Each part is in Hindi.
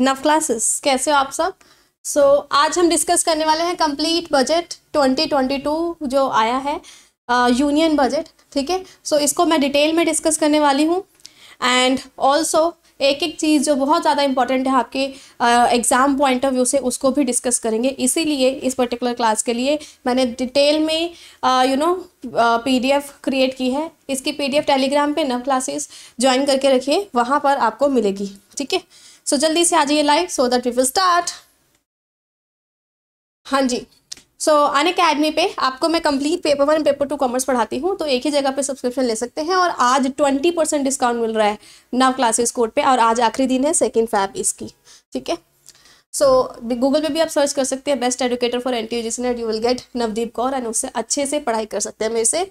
नव क्लासेस कैसे हो आप सब सो so, आज हम डिस्कस करने वाले हैं कंप्लीट बजट 2022 जो आया है यूनियन बजट ठीक है सो इसको मैं डिटेल में डिस्कस करने वाली हूँ एंड ऑल्सो एक एक चीज़ जो बहुत ज़्यादा इंपॉर्टेंट है आपके एग्ज़ाम पॉइंट ऑफ व्यू से उसको भी डिस्कस करेंगे इसीलिए इस पर्टिकुलर क्लास के लिए मैंने डिटेल में यू नो पीडीएफ क्रिएट की है इसकी पीडीएफ टेलीग्राम पे नव क्लासेस ज्वाइन करके रखिए वहाँ पर आपको मिलेगी ठीक है सो so, जल्दी से आ जाइए live so that we will start हाँ जी सो so, अन अकेडमी पे आपको मैं complete paper one paper two commerce पढ़ाती हूँ तो एक ही जगह पे सब्सक्रिप्शन ले सकते हैं और आज ट्वेंटी परसेंट डिस्काउंट मिल रहा है नव क्लासेस कोड पे और आज आखिरी दिन है सेकेंड फैब इसकी ठीक है सो गूगल पे भी आप सर्च कर सकते हैं best educator for N T you will get Navdeep Kaur and उससे अच्छे से पढ़ाई कर सकते हैं मेरे से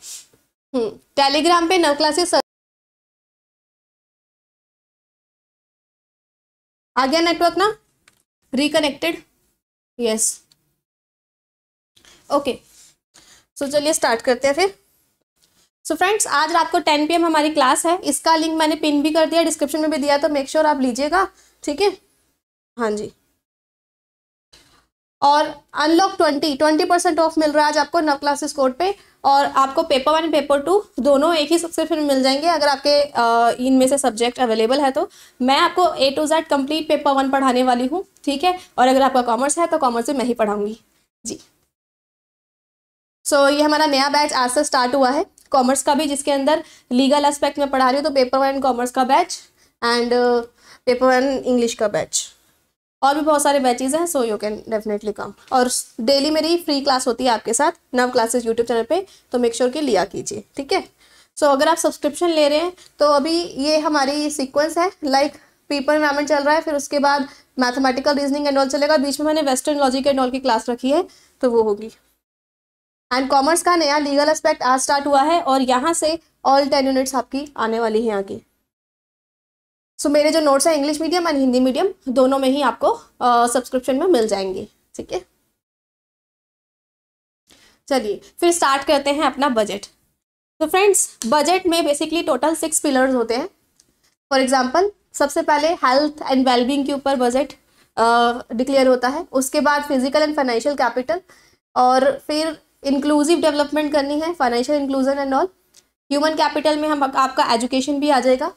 टेलीग्राम हम्म, पे नव क्लासेस आ गया नेटवर्क ना रिकनेक्टेड यस ओके सो चलिए स्टार्ट करते हैं फिर सो so फ्रेंड्स आज रात को 10 पीएम हमारी क्लास है इसका लिंक मैंने पिन भी कर दिया डिस्क्रिप्शन में भी दिया तो मेक श्योर sure आप लीजिएगा ठीक है हाँ जी और unlock twenty twenty percent off मिल रहा है आज आपको नव क्लासेस कोड पे और आपको पेपर वन पेपर टू दोनों एक ही सब्सक्रिप्शन मिल जाएंगे अगर आपके इनमें से सब्जेक्ट अवेलेबल है तो मैं आपको A to Z complete paper one पढ़ाने वाली हूँ ठीक है और अगर आपका कॉमर्स है तो कॉमर्स में मैं ही पढ़ाऊँगी जी सो so, ये हमारा नया बैच आज से स्टार्ट हुआ है कॉमर्स का भी जिसके अंदर लीगल एस्पेक्ट में पढ़ा रही हूँ तो पेपर वन कॉमर्स का batch and paper one English का बैच और भी बहुत सारे बैचेज हैं so you can definitely come और डेली मेरी फ्री क्लास होती है आपके साथ नव क्लासेस यूट्यूब चैनल पे तो मेक श्योर sure कि लिया कीजिए ठीक है सो अगर आप सब्सक्रिप्शन ले रहे हैं तो अभी ये हमारी सीक्वेंस है लाइक पीपल इन्वायरमेंट चल रहा है फिर उसके बाद मैथमेटिकल रीजनिंग एंड ऑल चलेगा बीच में मैंने वेस्टर्न लॉजिक एंड ऑल की क्लास रखी है तो वो होगी एंड कॉमर्स का नया लीगल एस्पेक्ट आज स्टार्ट हुआ है और यहाँ से ऑल टेन यूनिट्स आपकी आने वाली हैं आगे सो so, मेरे जो नोट्स हैं English medium and Hindi medium दोनों में ही आपको सब्सक्रिप्शन में मिल जाएंगे ठीक है चलिए फिर स्टार्ट करते हैं अपना बजट तो फ्रेंड्स बजट में बेसिकली टोटल सिक्स पिलर्स होते हैं फॉर एग्जाम्पल सबसे पहले हेल्थ एंड वेलबींग के ऊपर बजट डिक्लेयर होता है उसके बाद फिजिकल एंड फाइनेंशियल कैपिटल और फिर इंक्लूसिव डेवलपमेंट करनी है financial inclusion and all human capital में हम आपका एजुकेशन भी आ जाएगा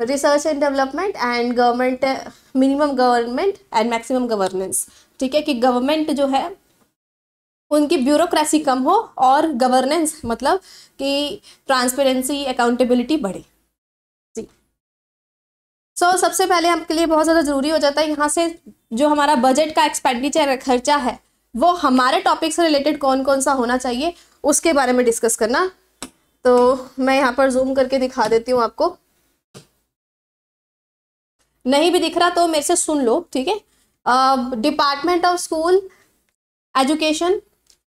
research and development and government minimum government and maximum governance ठीक है कि गवर्नमेंट जो है उनकी ब्यूरोक्रेसी कम हो और गवर्नेंस मतलब कि ट्रांसपेरेंसी अकाउंटेबिलिटी बढ़े जी सो so, सबसे पहले आपके लिए बहुत ज़्यादा ज़रूरी हो जाता है यहाँ से जो हमारा बजट का एक्सपेंडिचर खर्चा है वो हमारे टॉपिक से रिलेटेड कौन कौन सा होना चाहिए उसके बारे में डिस्कस करना तो मैं यहाँ पर जूम करके दिखा देती हूँ आपको नहीं भी दिख रहा तो मेरे से सुन लो ठीक है department of school education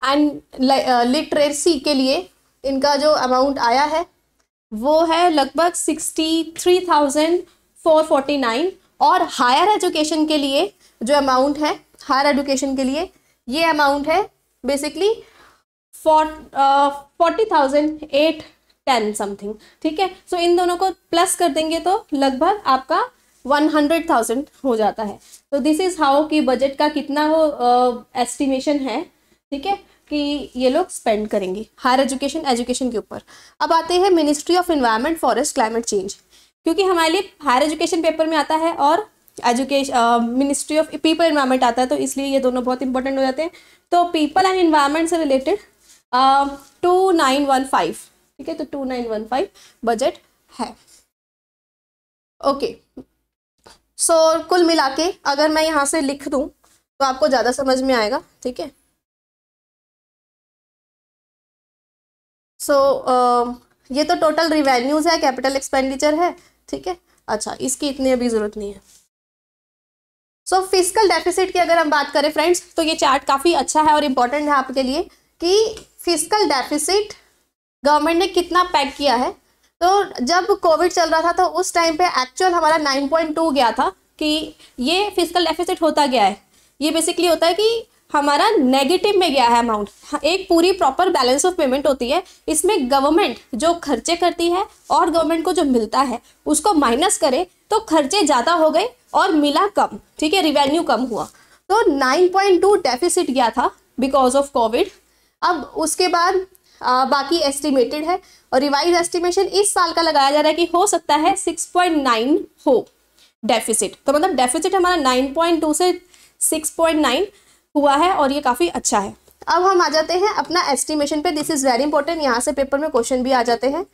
and literacy के लिए इनका जो अमाउंट आया है वो है लगभग sixty three thousand four forty nine और हायर एजुकेशन के लिए जो अमाउंट है हायर एजुकेशन के लिए ये अमाउंट है basically forty thousand eight ten something ठीक है सो इन दोनों को प्लस कर देंगे तो लगभग आपका वन हंड्रेड थाउजेंड हो जाता है तो दिस इज़ हाउ कि बजट का कितना वो एस्टिमेशन uh, है ठीक है कि ये लोग स्पेंड करेंगे हायर एजुकेशन एजुकेशन के ऊपर अब आते हैं ministry of environment forest climate change क्योंकि हमारे लिए हायर एजुकेशन पेपर में आता है और education ministry of people environment आता है तो इसलिए ये दोनों बहुत इंपॉर्टेंट हो जाते हैं तो पीपल एंड इन्वायरमेंट से related two nine one five ठीक है तो two nine one five budget है ओके okay. सो so, कुल मिला के अगर मैं यहाँ से लिख दूँ तो आपको ज़्यादा समझ में आएगा ठीक है सो ये तो टोटल रिवेन्यूज़ है कैपिटल एक्सपेंडिचर है ठीक है अच्छा इसकी इतनी अभी ज़रूरत नहीं है सो फिजिकल डेफिसिट की अगर हम बात करें फ्रेंड्स तो ये चार्ट काफ़ी अच्छा है और इम्पॉर्टेंट है आपके लिए कि फिजिकल डेफिसिट गवर्नमेंट ने कितना पैक किया है तो जब कोविड चल रहा था तो उस टाइम पे एक्चुअल हमारा 9.2 गया था कि ये फिजिकल डेफिसिट होता गया है ये बेसिकली होता है कि हमारा नेगेटिव में गया है अमाउंट एक पूरी प्रॉपर बैलेंस ऑफ पेमेंट होती है इसमें गवर्नमेंट जो खर्चे करती है और गवर्नमेंट को जो मिलता है उसको माइनस करे तो खर्चे ज़्यादा हो गए और मिला कम ठीक है रिवेन्यू कम हुआ तो 9.2 डेफिसिट गया था बिकॉज ऑफ कोविड अब उसके बाद आ, बाकी एस्टिमेटेड है और रिवाइज एस्टिमेशन इस साल का लगाया जा रहा है कि हो सकता है 6.9 हो डेफिसिट तो मतलब डेफिसिट हमारा 9.2 से 6.9 हुआ है और ये काफ़ी अच्छा है अब हम आ जाते हैं अपना एस्टिमेशन पे दिस इज़ वेरी इंपॉर्टेंट यहाँ से पेपर में क्वेश्चन भी आ जाते हैं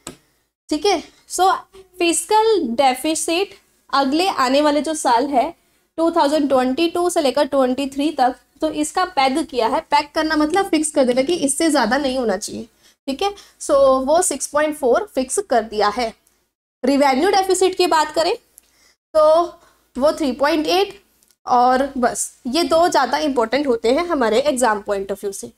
ठीक है सो फिजिकल डेफिसिट अगले आने वाले जो साल है 2022 से लेकर 23 तक तो इसका पैग किया है पैक करना मतलब फिक्स कर देना कि इससे ज़्यादा नहीं होना चाहिए ठीक है सो वो 6.4 फिक्स कर दिया है रिवेन्यू डेफिसिट की बात करें तो वो 3.8 और बस ये दो ज़्यादा इंपॉर्टेंट होते हैं हमारे एग्जाम पॉइंट ऑफ व्यू से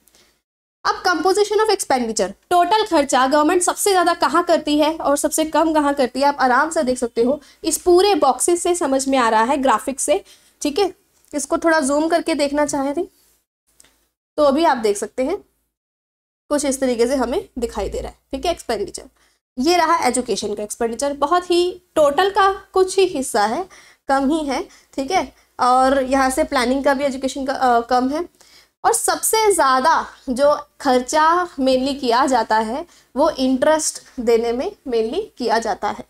अब कंपोजिशन ऑफ एक्सपेंडिचर टोटल खर्चा गवर्नमेंट सबसे ज़्यादा कहाँ करती है और सबसे कम कहाँ करती है आप आराम से देख सकते हो इस पूरे बॉक्सेस से समझ में आ रहा है ग्राफिक से ठीक है इसको थोड़ा जूम करके देखना चाहें थे तो अभी आप देख सकते हैं कुछ इस तरीके से हमें दिखाई दे रहा है ठीक है एक्सपेंडिचर ये रहा एजुकेशन का एक्सपेंडिचर बहुत ही टोटल का कुछ ही हिस्सा है कम ही है ठीक है और यहाँ से प्लानिंग का भी एजुकेशन का आ, कम है और सबसे ज़्यादा जो खर्चा मेनली किया जाता है वो इंटरेस्ट देने में मेनली किया जाता है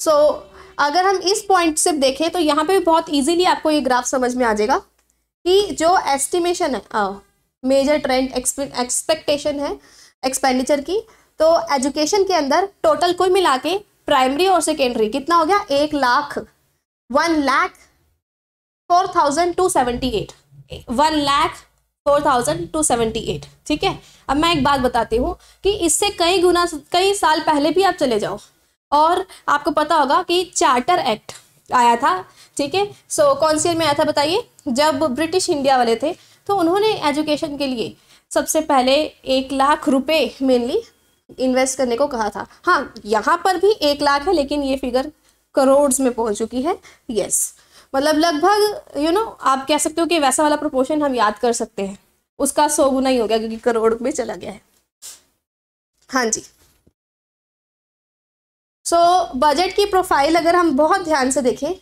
सो so, अगर हम इस पॉइंट से देखें तो यहाँ पे बहुत इजीली आपको ये ग्राफ समझ में आ जाएगा कि जो एस्टिमेशन है मेजर ट्रेंड एक्सपेक्टेशन है एक्सपेंडिचर की तो एजुकेशन के अंदर टोटल कुल मिला के प्राइमरी और सेकेंडरी कितना हो गया एक lakh one lakh four thousand two seventy eight one lakh four thousand two seventy eight ठीक है अब मैं एक बात बताती हूँ कि इससे कई गुना कई साल पहले भी आप चले जाओ और आपको पता होगा कि चार्टर एक्ट आया था ठीक है सो कौन सी में आया था बताइए जब ब्रिटिश इंडिया वाले थे तो उन्होंने एजुकेशन के लिए सबसे पहले एक लाख रुपए मेनली इन्वेस्ट करने को कहा था हाँ यहाँ पर भी एक लाख है लेकिन ये फिगर करोड़ में पहुँच चुकी है यस मतलब लगभग यू नो आप कह सकते हो कि वैसा वाला प्रपोर्शन हम याद कर सकते हैं उसका सौ गुना ही हो गया क्योंकि करोड़ में चला गया है हाँ जी सो so, बजट की प्रोफाइल अगर हम बहुत ध्यान से देखें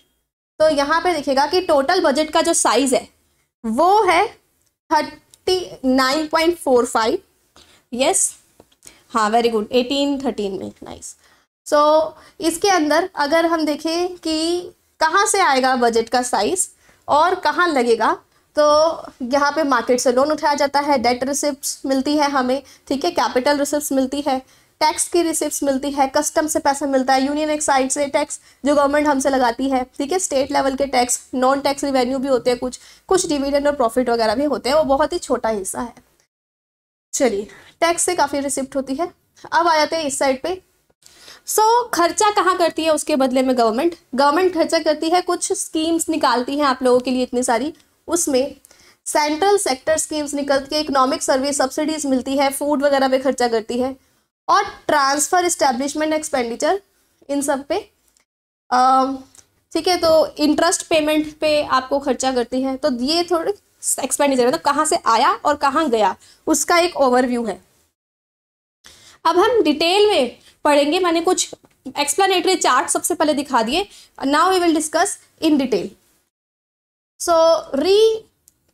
तो यहाँ पे देखिएगा कि टोटल बजट का जो साइज़ है वो है thirty nine point four five yes हाँ वेरी गुड एटीन थर्टीन में नाइस सो so, इसके अंदर अगर हम देखें कि कहाँ से आएगा बजट का साइज और कहाँ लगेगा तो यहाँ पे मार्केट से लोन उठाया जाता है डेट रिसिप्ट मिलती है हमें ठीक है कैपिटल रिसिप्ट मिलती है टैक्स की रिसिप्ट मिलती है कस्टम से पैसा मिलता है यूनियन एक्साइड से टैक्स जो गवर्नमेंट हमसे लगाती है ठीक है स्टेट लेवल के टैक्स नॉन टैक्स रिवेन्यू भी होते हैं कुछ कुछ डिविडेंड और प्रॉफिट वगैरह भी होते हैं वो बहुत ही छोटा हिस्सा है चलिए टैक्स से काफ़ी रिसिप्ट होती है अब आ जाते हैं इस साइड पे सो so, खर्चा कहाँ करती है उसके बदले में गवर्नमेंट गवर्नमेंट खर्चा करती है कुछ स्कीम्स निकालती है आप लोगों के लिए इतनी सारी उसमें सेंट्रल सेक्टर स्कीम्स निकलती है इकोनॉमिक सर्विस सब्सिडीज मिलती है फूड वगैरह पे खर्चा करती है और ट्रांसफ़र इस्टेब्लिशमेंट एक्सपेंडिचर इन सब पे ठीक है तो इंटरेस्ट पेमेंट पे आपको खर्चा करती है तो ये थोड़े एक्सपेंडिचर मतलब तो कहाँ से आया और कहाँ गया उसका एक ओवरव्यू है अब हम डिटेल में पढ़ेंगे मैंने कुछ एक्सप्लेनेटरी चार्ट सबसे पहले दिखा दिए now we will discuss in detail so re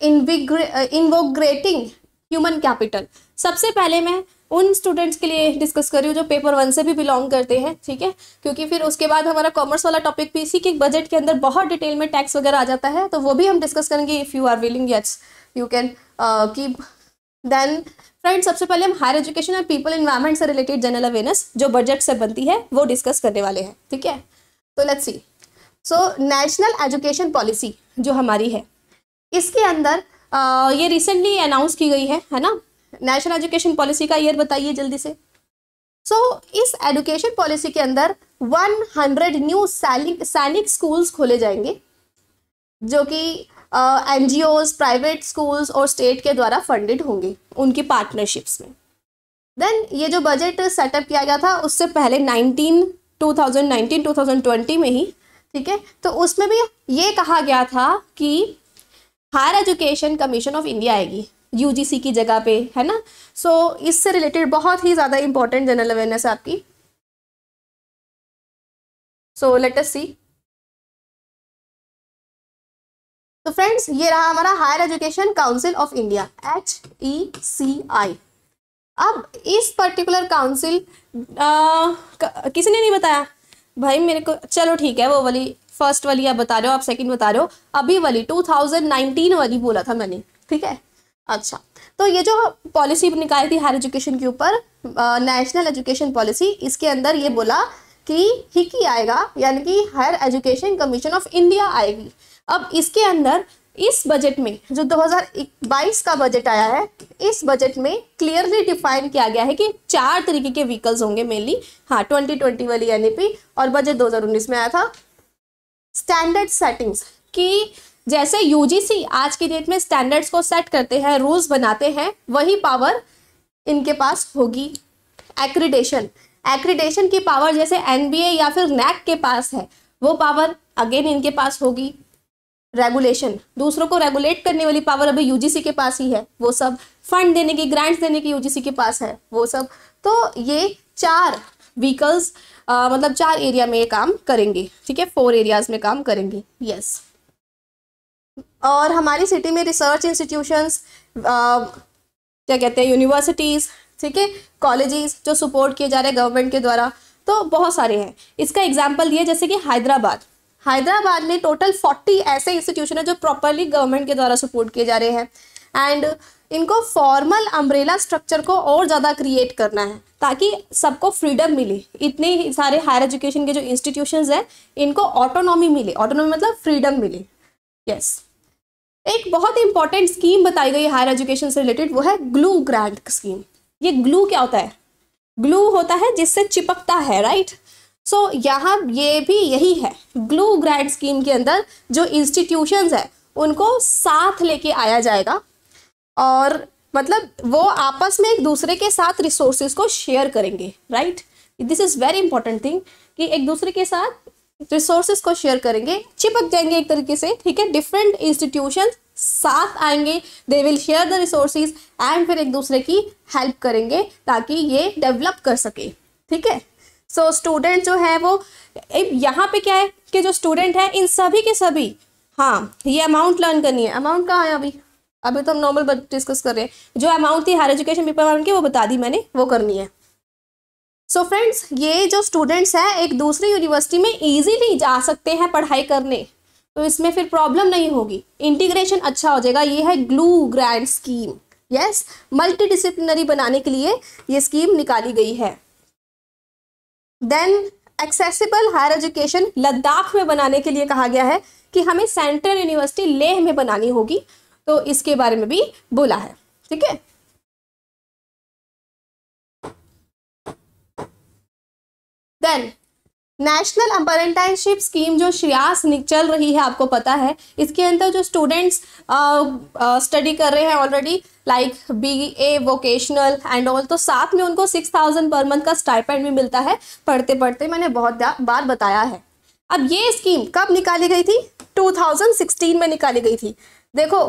invigorate इन्वोग्रेटिंग human capital सबसे पहले मैं उन स्टूडेंट्स के लिए डिस्कस कर रही हूँ जो पेपर वन से भी बिलोंग करते हैं ठीक है क्योंकि फिर उसके बाद हमारा कॉमर्स वाला टॉपिक भी इसी के बजट के अंदर बहुत डिटेल में टैक्स वगैरह आ जाता है तो वो भी हम डिस्कस करेंगे if you are willing it's you can की देन फ्रेंड सबसे पहले हम हायर एजुकेशन और पीपल इन्वायरमेंट से रिलेटेड जनरल अवेयरनेस जो बजट से बनती है वो डिस्कस करने वाले हैं ठीक है तो let's see so national education policy जो हमारी है इसके अंदर आ, uh, ये रिसेंटली अनाउंस की गई है है ना नेशनल एजुकेशन पॉलिसी का ईयर बताइए जल्दी से सो so, इस एजुकेशन पॉलिसी के अंदर 100 न्यू सैनिक स्कूल्स खोले जाएंगे जो कि एन जी प्राइवेट स्कूल्स और स्टेट के द्वारा फंडेड होंगे उनकी पार्टनरशिप्स में देन ये जो बजट सेटअप किया गया था उससे पहले 19 2019 2020 में ही ठीक है तो उसमें भी ये कहा गया था कि higher education commission of India आएगी यूजीसी की जगह पे है ना सो so, इससे रिलेटेड बहुत ही ज़्यादा इंपॉर्टेंट जनरल अवेयरनेस है आपकी सो लेट अस सी तो फ्रेंड्स ये रहा हमारा higher education council of India H E C I अब इस पर्टिकुलर काउंसिल किसी ने नहीं बताया भाई मेरे को चलो ठीक है वो वाली फर्स्ट वाली आप बता रहे हो आप सेकंड बता रहे हो अभी वाली 2019 वाली बोला था मैंने ठीक है अच्छा तो ये जो पॉलिसी निकाली थी हायर एजुकेशन के ऊपर नेशनल एजुकेशन पॉलिसी इसके अंदर ये बोला कि हिकी आएगा यानी कि higher education commission of India आएगी अब इसके अंदर इस बजट में जो 2022 का बजट आया है इस बजट में क्लियरली डिफाइन किया गया है कि चार तरीके के व्हीकल्स होंगे मेनली हाँ 2020 वाली एन और बजट 2019 में आया था स्टैंडर्ड सेटिंग्स कि जैसे यूजीसी आज की डेट में स्टैंडर्ड्स को सेट करते हैं रूल्स बनाते हैं वही पावर इनके पास होगी एक्रीडेशन एक्रीडेशन की पावर जैसे एनबीए या फिर नैक के पास है वो पावर अगेन इनके पास होगी रेगुलेशन दूसरों को रेगुलेट करने वाली पावर अभी यूजीसी के पास ही है वो सब फंड देने की ग्रांट्स देने की यूजीसी के पास है वो सब तो ये चार व्हीकल्स मतलब चार एरिया में ये काम करेंगे ठीक है फोर एरियाज में काम करेंगे यस yes. और हमारी सिटी में रिसर्च इंस्टीट्यूशंस क्या कहते हैं यूनिवर्सिटीज़ ठीक है कॉलेजेस जो सपोर्ट किए जा रहे हैं गवर्नमेंट के द्वारा तो बहुत सारे हैं इसका एग्जाम्पल दिया जैसे कि हैदराबाद हैदराबाद में टोटल फोर्टी ऐसे इंस्टीट्यूशन है जो प्रॉपरली गवर्नमेंट के द्वारा सपोर्ट किए जा रहे हैं एंड इनको फॉर्मल अम्ब्रेला स्ट्रक्चर को और ज़्यादा क्रिएट करना है ताकि सबको फ्रीडम मिले इतने ही सारे हायर एजुकेशन के जो इंस्टीट्यूशंस हैं इनको ऑटोनॉमी मिले ऑटोनॉमी मतलब फ्रीडम मिले यस yes. एक बहुत इंपॉर्टेंट स्कीम बताई गई हायर एजुकेशन से रिलेटेड वो है ग्लू ग्रांट स्कीम ये ग्लू क्या होता है ग्लू होता है जिससे चिपकता है राइट सो so, यहाँ ये भी यही है ग्लू ग्रांट स्कीम के अंदर जो इंस्टीट्यूशंस है उनको साथ लेके आया जाएगा और मतलब वो आपस में एक दूसरे के साथ रिसोर्सेज को शेयर करेंगे right this is very important thing कि एक दूसरे के साथ रिसोर्सेज को शेयर करेंगे चिपक जाएंगे एक तरीके से ठीक है डिफरेंट इंस्टीट्यूशन साथ आएंगे they will share the resources and फिर एक दूसरे की हेल्प करेंगे ताकि ये डेवलप कर सके ठीक है सो so, स्टूडेंट जो है वो यहाँ पे क्या है कि जो स्टूडेंट है इन सभी के सभी हाँ ये अमाउंट लर्न करनी है अमाउंट कहाँ है अभी अभी तो हम नॉर्मल डिस्कस कर रहे हैं जो अमाउंट थी हायर एजुकेशन पेपर अमाउंट की वो बता दी मैंने वो करनी है सो so फ्रेंड्स ये जो स्टूडेंट्स हैं एक दूसरी यूनिवर्सिटी में इजीली जा सकते हैं पढ़ाई करने तो इसमें फिर प्रॉब्लम नहीं होगी इंटीग्रेशन अच्छा हो जाएगा ये है glue grand scheme yes multidisciplinary बनाने के लिए ये स्कीम निकाली गई है then accessible higher education Ladakh में बनाने के लिए कहा गया है कि हमें सेंट्रल यूनिवर्सिटी लेह में बनानी होगी तो इसके बारे में भी बोला है ठीक है देन नेशनल अपरेंटाइनशिप स्कीम जो श्रेयास चल रही है आपको पता है इसके अंदर जो स्टूडेंट्स स्टडी कर रहे हैं already like B A vocational and all तो साथ में उनको सिक्स थाउजेंड पर मंथ का स्टाइपेंड भी मिलता है पढ़ते पढ़ते मैंने बहुत बार बताया है अब ये स्कीम कब निकाली गई थी टू में निकाली गई थी देखो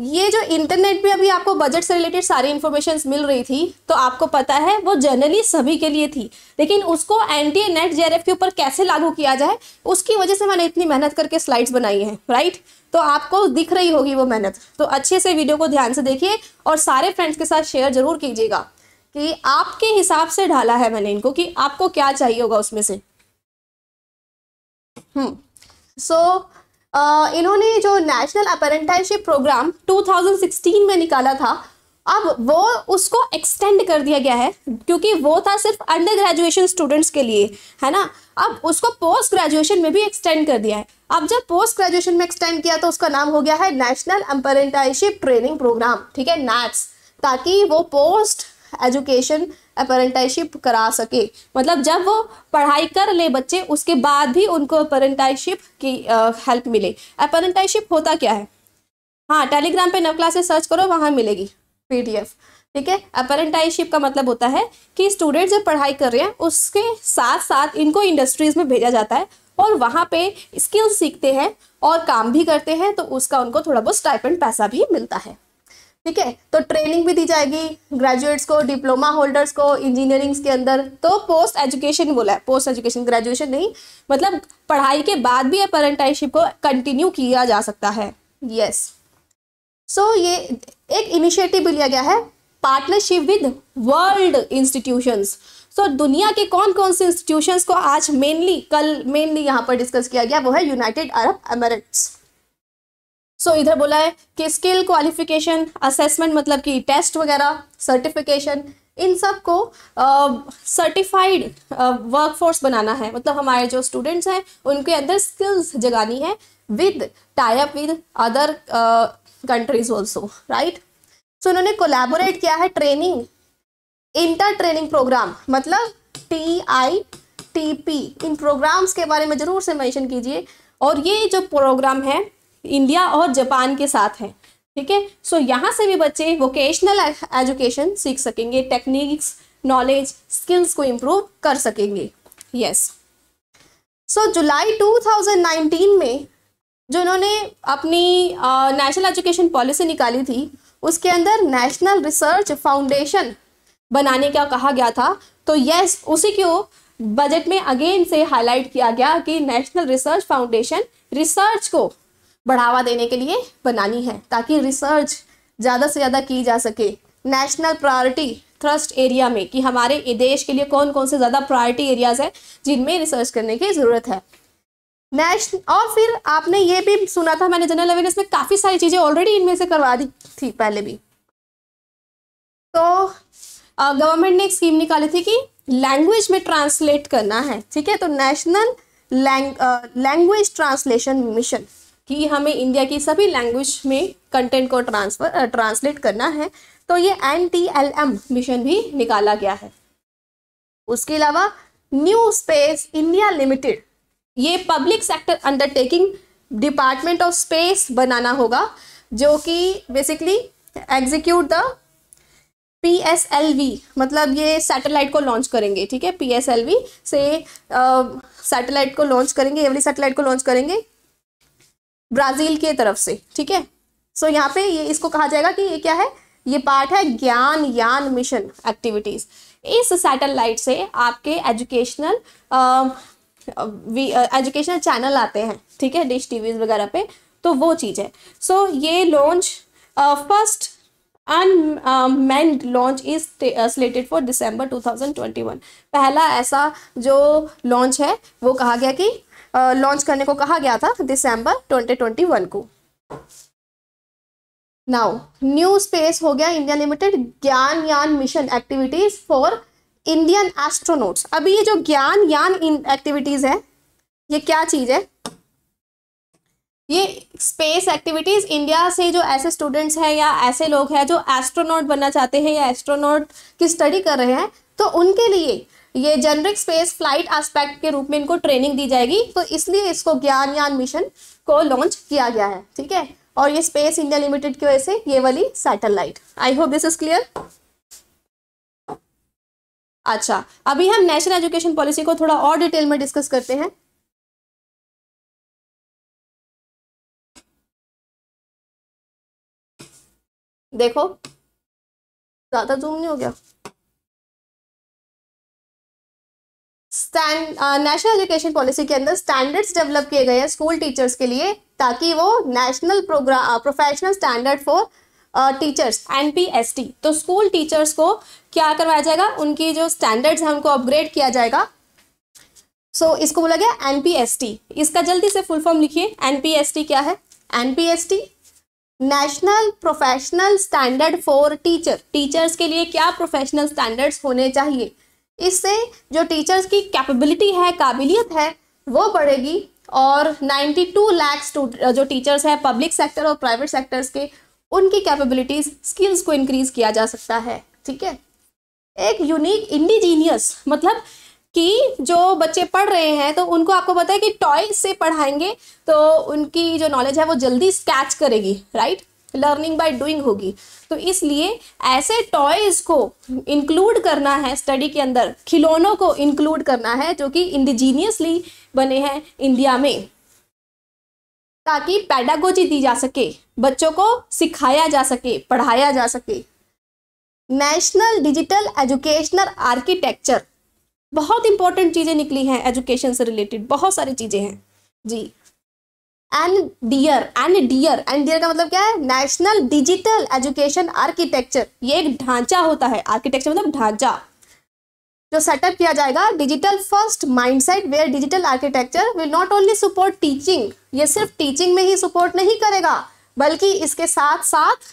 ये जो इंटरनेट पे अभी आपको बजट से रिलेटेड सारी इन्फॉर्मेशन मिल रही थी तो आपको पता है वो जनरली सभी के लिए थी लेकिन उसको एनटीए नेट जे के ऊपर कैसे लागू किया जाए उसकी वजह से मैंने इतनी मेहनत करके स्लाइड्स बनाई हैं राइट तो आपको दिख रही होगी वो मेहनत तो अच्छे से वीडियो को ध्यान से देखिए और सारे फ्रेंड्स के साथ शेयर जरूर कीजिएगा कि आपके हिसाब से ढाला है मैंने इनको कि आपको क्या चाहिए होगा उसमें से हम्म सो so, इन्होंने जो नेशनल अपरेंटाइनशिप प्रोग्राम 2016 में निकाला था अब वो उसको एक्सटेंड कर दिया गया है क्योंकि वो था सिर्फ अंडर ग्रेजुएशन स्टूडेंट्स के लिए है ना अब उसको पोस्ट ग्रेजुएशन में भी एक्सटेंड कर दिया है अब जब पोस्ट ग्रेजुएशन में एक्सटेंड किया तो उसका नाम हो गया है नेशनल अपरेंटाइनशिप ट्रेनिंग प्रोग्राम ठीक है नैट्स ताकि वो पोस्ट एजुकेशन अप्रेंटाइशिप करा सके मतलब जब वो पढ़ाई कर ले बच्चे उसके बाद भी उनको अप्रेंटाइशिप की हेल्प मिले अप्रेंटाइशिप होता क्या है हाँ टेलीग्राम पे नव क्लासेस सर्च करो वहाँ मिलेगी पीडीएफ ठीक है अपेरेंटाइशिप का मतलब होता है कि स्टूडेंट जब पढ़ाई कर रहे हैं उसके साथ साथ इनको इंडस्ट्रीज में भेजा जाता है और वहाँ पे स्किल्स सीखते हैं और काम भी करते हैं तो उसका उनको थोड़ा बहुत स्टाइपेंड पैसा भी मिलता है ठीक है तो ट्रेनिंग भी दी जाएगी ग्रेजुएट्स को डिप्लोमा होल्डर्स को इंजीनियरिंग्स के अंदर तो पोस्ट एजुकेशन बोला है पोस्ट एजुकेशन ग्रेजुएशन नहीं मतलब पढ़ाई के बाद भी अपेरेंटाइशिप को कंटिन्यू किया जा सकता है यस yes. सो so, ये एक इनिशिएटिव भी लिया गया है partnership with world institutions so दुनिया के कौन कौन से इंस्टीट्यूशंस को आज मेनली कल मेनली यहाँ पर डिस्कस किया गया वो है United Arab Emirates so so, इधर बोला है कि स्किल क्वालिफिकेशन असेसमेंट मतलब कि टेस्ट वगैरह सर्टिफिकेशन इन सब को सर्टिफाइड वर्कफोर्स बनाना है मतलब हमारे जो स्टूडेंट्स हैं उनके अंदर स्किल्स जगानी है with type with other countries also right so उन्होंने कोलैबोरेट किया है ट्रेनिंग इंटर ट्रेनिंग प्रोग्राम मतलब टी आई टी पी इन प्रोग्राम्स के बारे में ज़रूर से मैंशन कीजिए और ये जो प्रोग्राम है इंडिया और जापान के साथ हैं ठीक है सो यहाँ से भी बच्चे वोकेशनल एजुकेशन सीख सकेंगे टेक्निक्स नॉलेज स्किल्स को इम्प्रूव कर सकेंगे यस सो जुलाई 2019 में जो इन्होंने अपनी नेशनल एजुकेशन पॉलिसी निकाली थी उसके अंदर नेशनल रिसर्च फाउंडेशन बनाने का कहा गया था तो यस उसी को बजट में अगेन से हाईलाइट किया गया कि नेशनल रिसर्च फाउंडेशन रिसर्च को बढ़ावा देने के लिए बनानी है ताकि रिसर्च ज़्यादा से ज़्यादा की जा सके नेशनल प्रायोरिटी थ्रस्ट एरिया में कि हमारे देश के लिए कौन कौन से ज़्यादा प्रायोरिटी एरियाज हैं जिनमें रिसर्च करने की ज़रूरत है नेशन और फिर आपने ये भी सुना था मैंने जनरल अवेयरनेस में काफ़ी सारी चीज़ें ऑलरेडी इनमें से करवा दी थी पहले भी तो गवर्नमेंट ने एक स्कीम निकाली थी कि लैंग्वेज में ट्रांसलेट करना है ठीक है तो नेशनल लैंग्वेज ट्रांसलेशन मिशन कि हमें इंडिया की सभी लैंग्वेज में कंटेंट को ट्रांसफर ट्रांसलेट करना है तो ये N T L M mission भी निकाला गया है उसके अलावा न्यू स्पेस इंडिया लिमिटेड ये public sector undertaking department of space बनाना होगा जो कि basically execute the P S L V मतलब ये सैटेलाइट को लॉन्च करेंगे ठीक है पी एस एल वी से सैटेलाइट को लॉन्च करेंगे एवरी सैटेलाइट को लॉन्च करेंगे ब्राजील के तरफ से ठीक है सो यहाँ पे ये इसको कहा जाएगा कि ये क्या है ये पार्ट है ज्ञान यान मिशन एक्टिविटीज इस सैटेलाइट से आपके एजुकेशनल एजुकेशनल चैनल आते हैं ठीक है डिश टीवीज वगैरह पे तो वो चीज़ है सो so, ये launch first unmanned launch is slated for December 2021 पहला ऐसा जो लॉन्च है वो कहा गया कि लॉन्च करने को कहा गया था दिसंबर 2021 को नाउ न्यू स्पेस हो गया India limited Gaganyaan mission activities for Indian astronauts अभी ये जो ज्ञान यान एक्टिविटीज है ये क्या चीज है ये स्पेस एक्टिविटीज इंडिया से जो ऐसे स्टूडेंट्स हैं या ऐसे लोग हैं जो एस्ट्रोनॉट बनना चाहते हैं या एस्ट्रोनॉट की स्टडी कर रहे हैं तो उनके लिए ये जेनरिक स्पेस फ्लाइट एस्पेक्ट के रूप में इनको ट्रेनिंग दी जाएगी तो इसलिए इसको ज्ञान यान मिशन को लॉन्च किया गया है ठीक है और ये स्पेस इंडिया लिमिटेड की वजह से ये वाली satellite I hope this is clear अच्छा अभी हम नेशनल एजुकेशन पॉलिसी को थोड़ा और डिटेल में डिस्कस करते हैं देखो ज्यादा जूम नहीं हो गया स्टैंड नेशनल एजुकेशन पॉलिसी के अंदर स्टैंडर्ड्स डेवलप किए गए हैं स्कूल टीचर्स के लिए ताकि वो national program professional standard for teachers N T तो स्कूल टीचर्स को क्या करवाया जाएगा उनकी जो स्टैंडर्ड्स हैं उनको अपग्रेड किया जाएगा सो so, इसको बोला गया टी इसका जल्दी से फुल फॉर्म लिखिए टी क्या है T national professional standard for teacher teachers के लिए क्या प्रोफेशनल स्टैंडर्ड्स होने चाहिए इससे जो टीचर्स की कैपेबिलिटी है काबिलियत है वो बढ़ेगी और 92 लाख जो टीचर्स हैं पब्लिक सेक्टर और प्राइवेट सेक्टर्स के उनकी कैपेबिलिटीज़ स्किल्स को इंक्रीज किया जा सकता है ठीक है एक यूनिक इंडिजीनियस मतलब कि जो बच्चे पढ़ रहे हैं तो उनको आपको पता है कि टॉय से पढ़ाएंगे तो उनकी जो नॉलेज है वो जल्दी स्कैच करेगी राइट लर्निंग बाय डूइंग होगी तो इसलिए ऐसे टॉयज को इंक्लूड करना है स्टडी के अंदर खिलौनों को इंक्लूड करना है जो कि इंडिजीनियसली बने हैं इंडिया में ताकि पैडागोजी दी जा सके बच्चों को सिखाया जा सके पढ़ाया जा सके नेशनल डिजिटल एजुकेशनल आर्किटेक्चर बहुत इंपॉर्टेंट चीज़ें निकली हैं एजुकेशन से रिलेटेड बहुत सारी चीज़ें हैं जी N DEAR N DEAR N DEAR का मतलब क्या है नेशनल डिजिटल एजुकेशन आर्किटेक्चर ये एक ढांचा होता है आर्किटेक्चर मतलब ढांचा जो सेटअप किया जाएगा digital first mindset where digital architecture will not only support teaching ये सिर्फ टीचिंग में ही सपोर्ट नहीं करेगा बल्कि इसके साथ साथ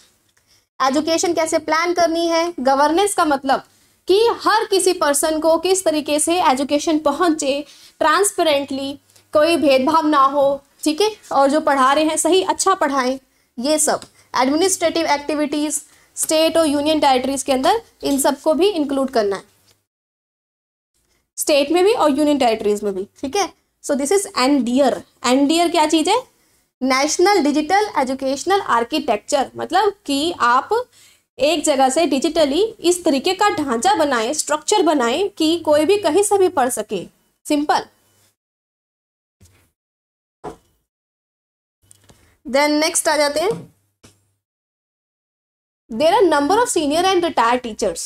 एजुकेशन कैसे प्लान करनी है गवर्नेंस का मतलब कि हर किसी पर्सन को किस तरीके से एजुकेशन पहुंचे ट्रांसपेरेंटली कोई भेदभाव ना हो ठीक है और जो पढ़ा रहे हैं सही अच्छा पढ़ाएं ये सब एडमिनिस्ट्रेटिव एक्टिविटीज़ स्टेट और यूनियन टेरिटरीज के अंदर इन सब को भी इंक्लूड करना है स्टेट में भी और यूनियन टेरिटरीज में भी ठीक है सो दिस इज एनडीयर एनडीयर क्या चीज़ है नेशनल डिजिटल एजुकेशनल आर्किटेक्चर मतलब कि आप एक जगह से डिजिटली इस तरीके का ढांचा बनाएं स्ट्रक्चर बनाएं कि कोई भी कहीं से भी पढ़ सके सिंपल देन नेक्स्ट आ जाते हैं there are number of senior and retired teachers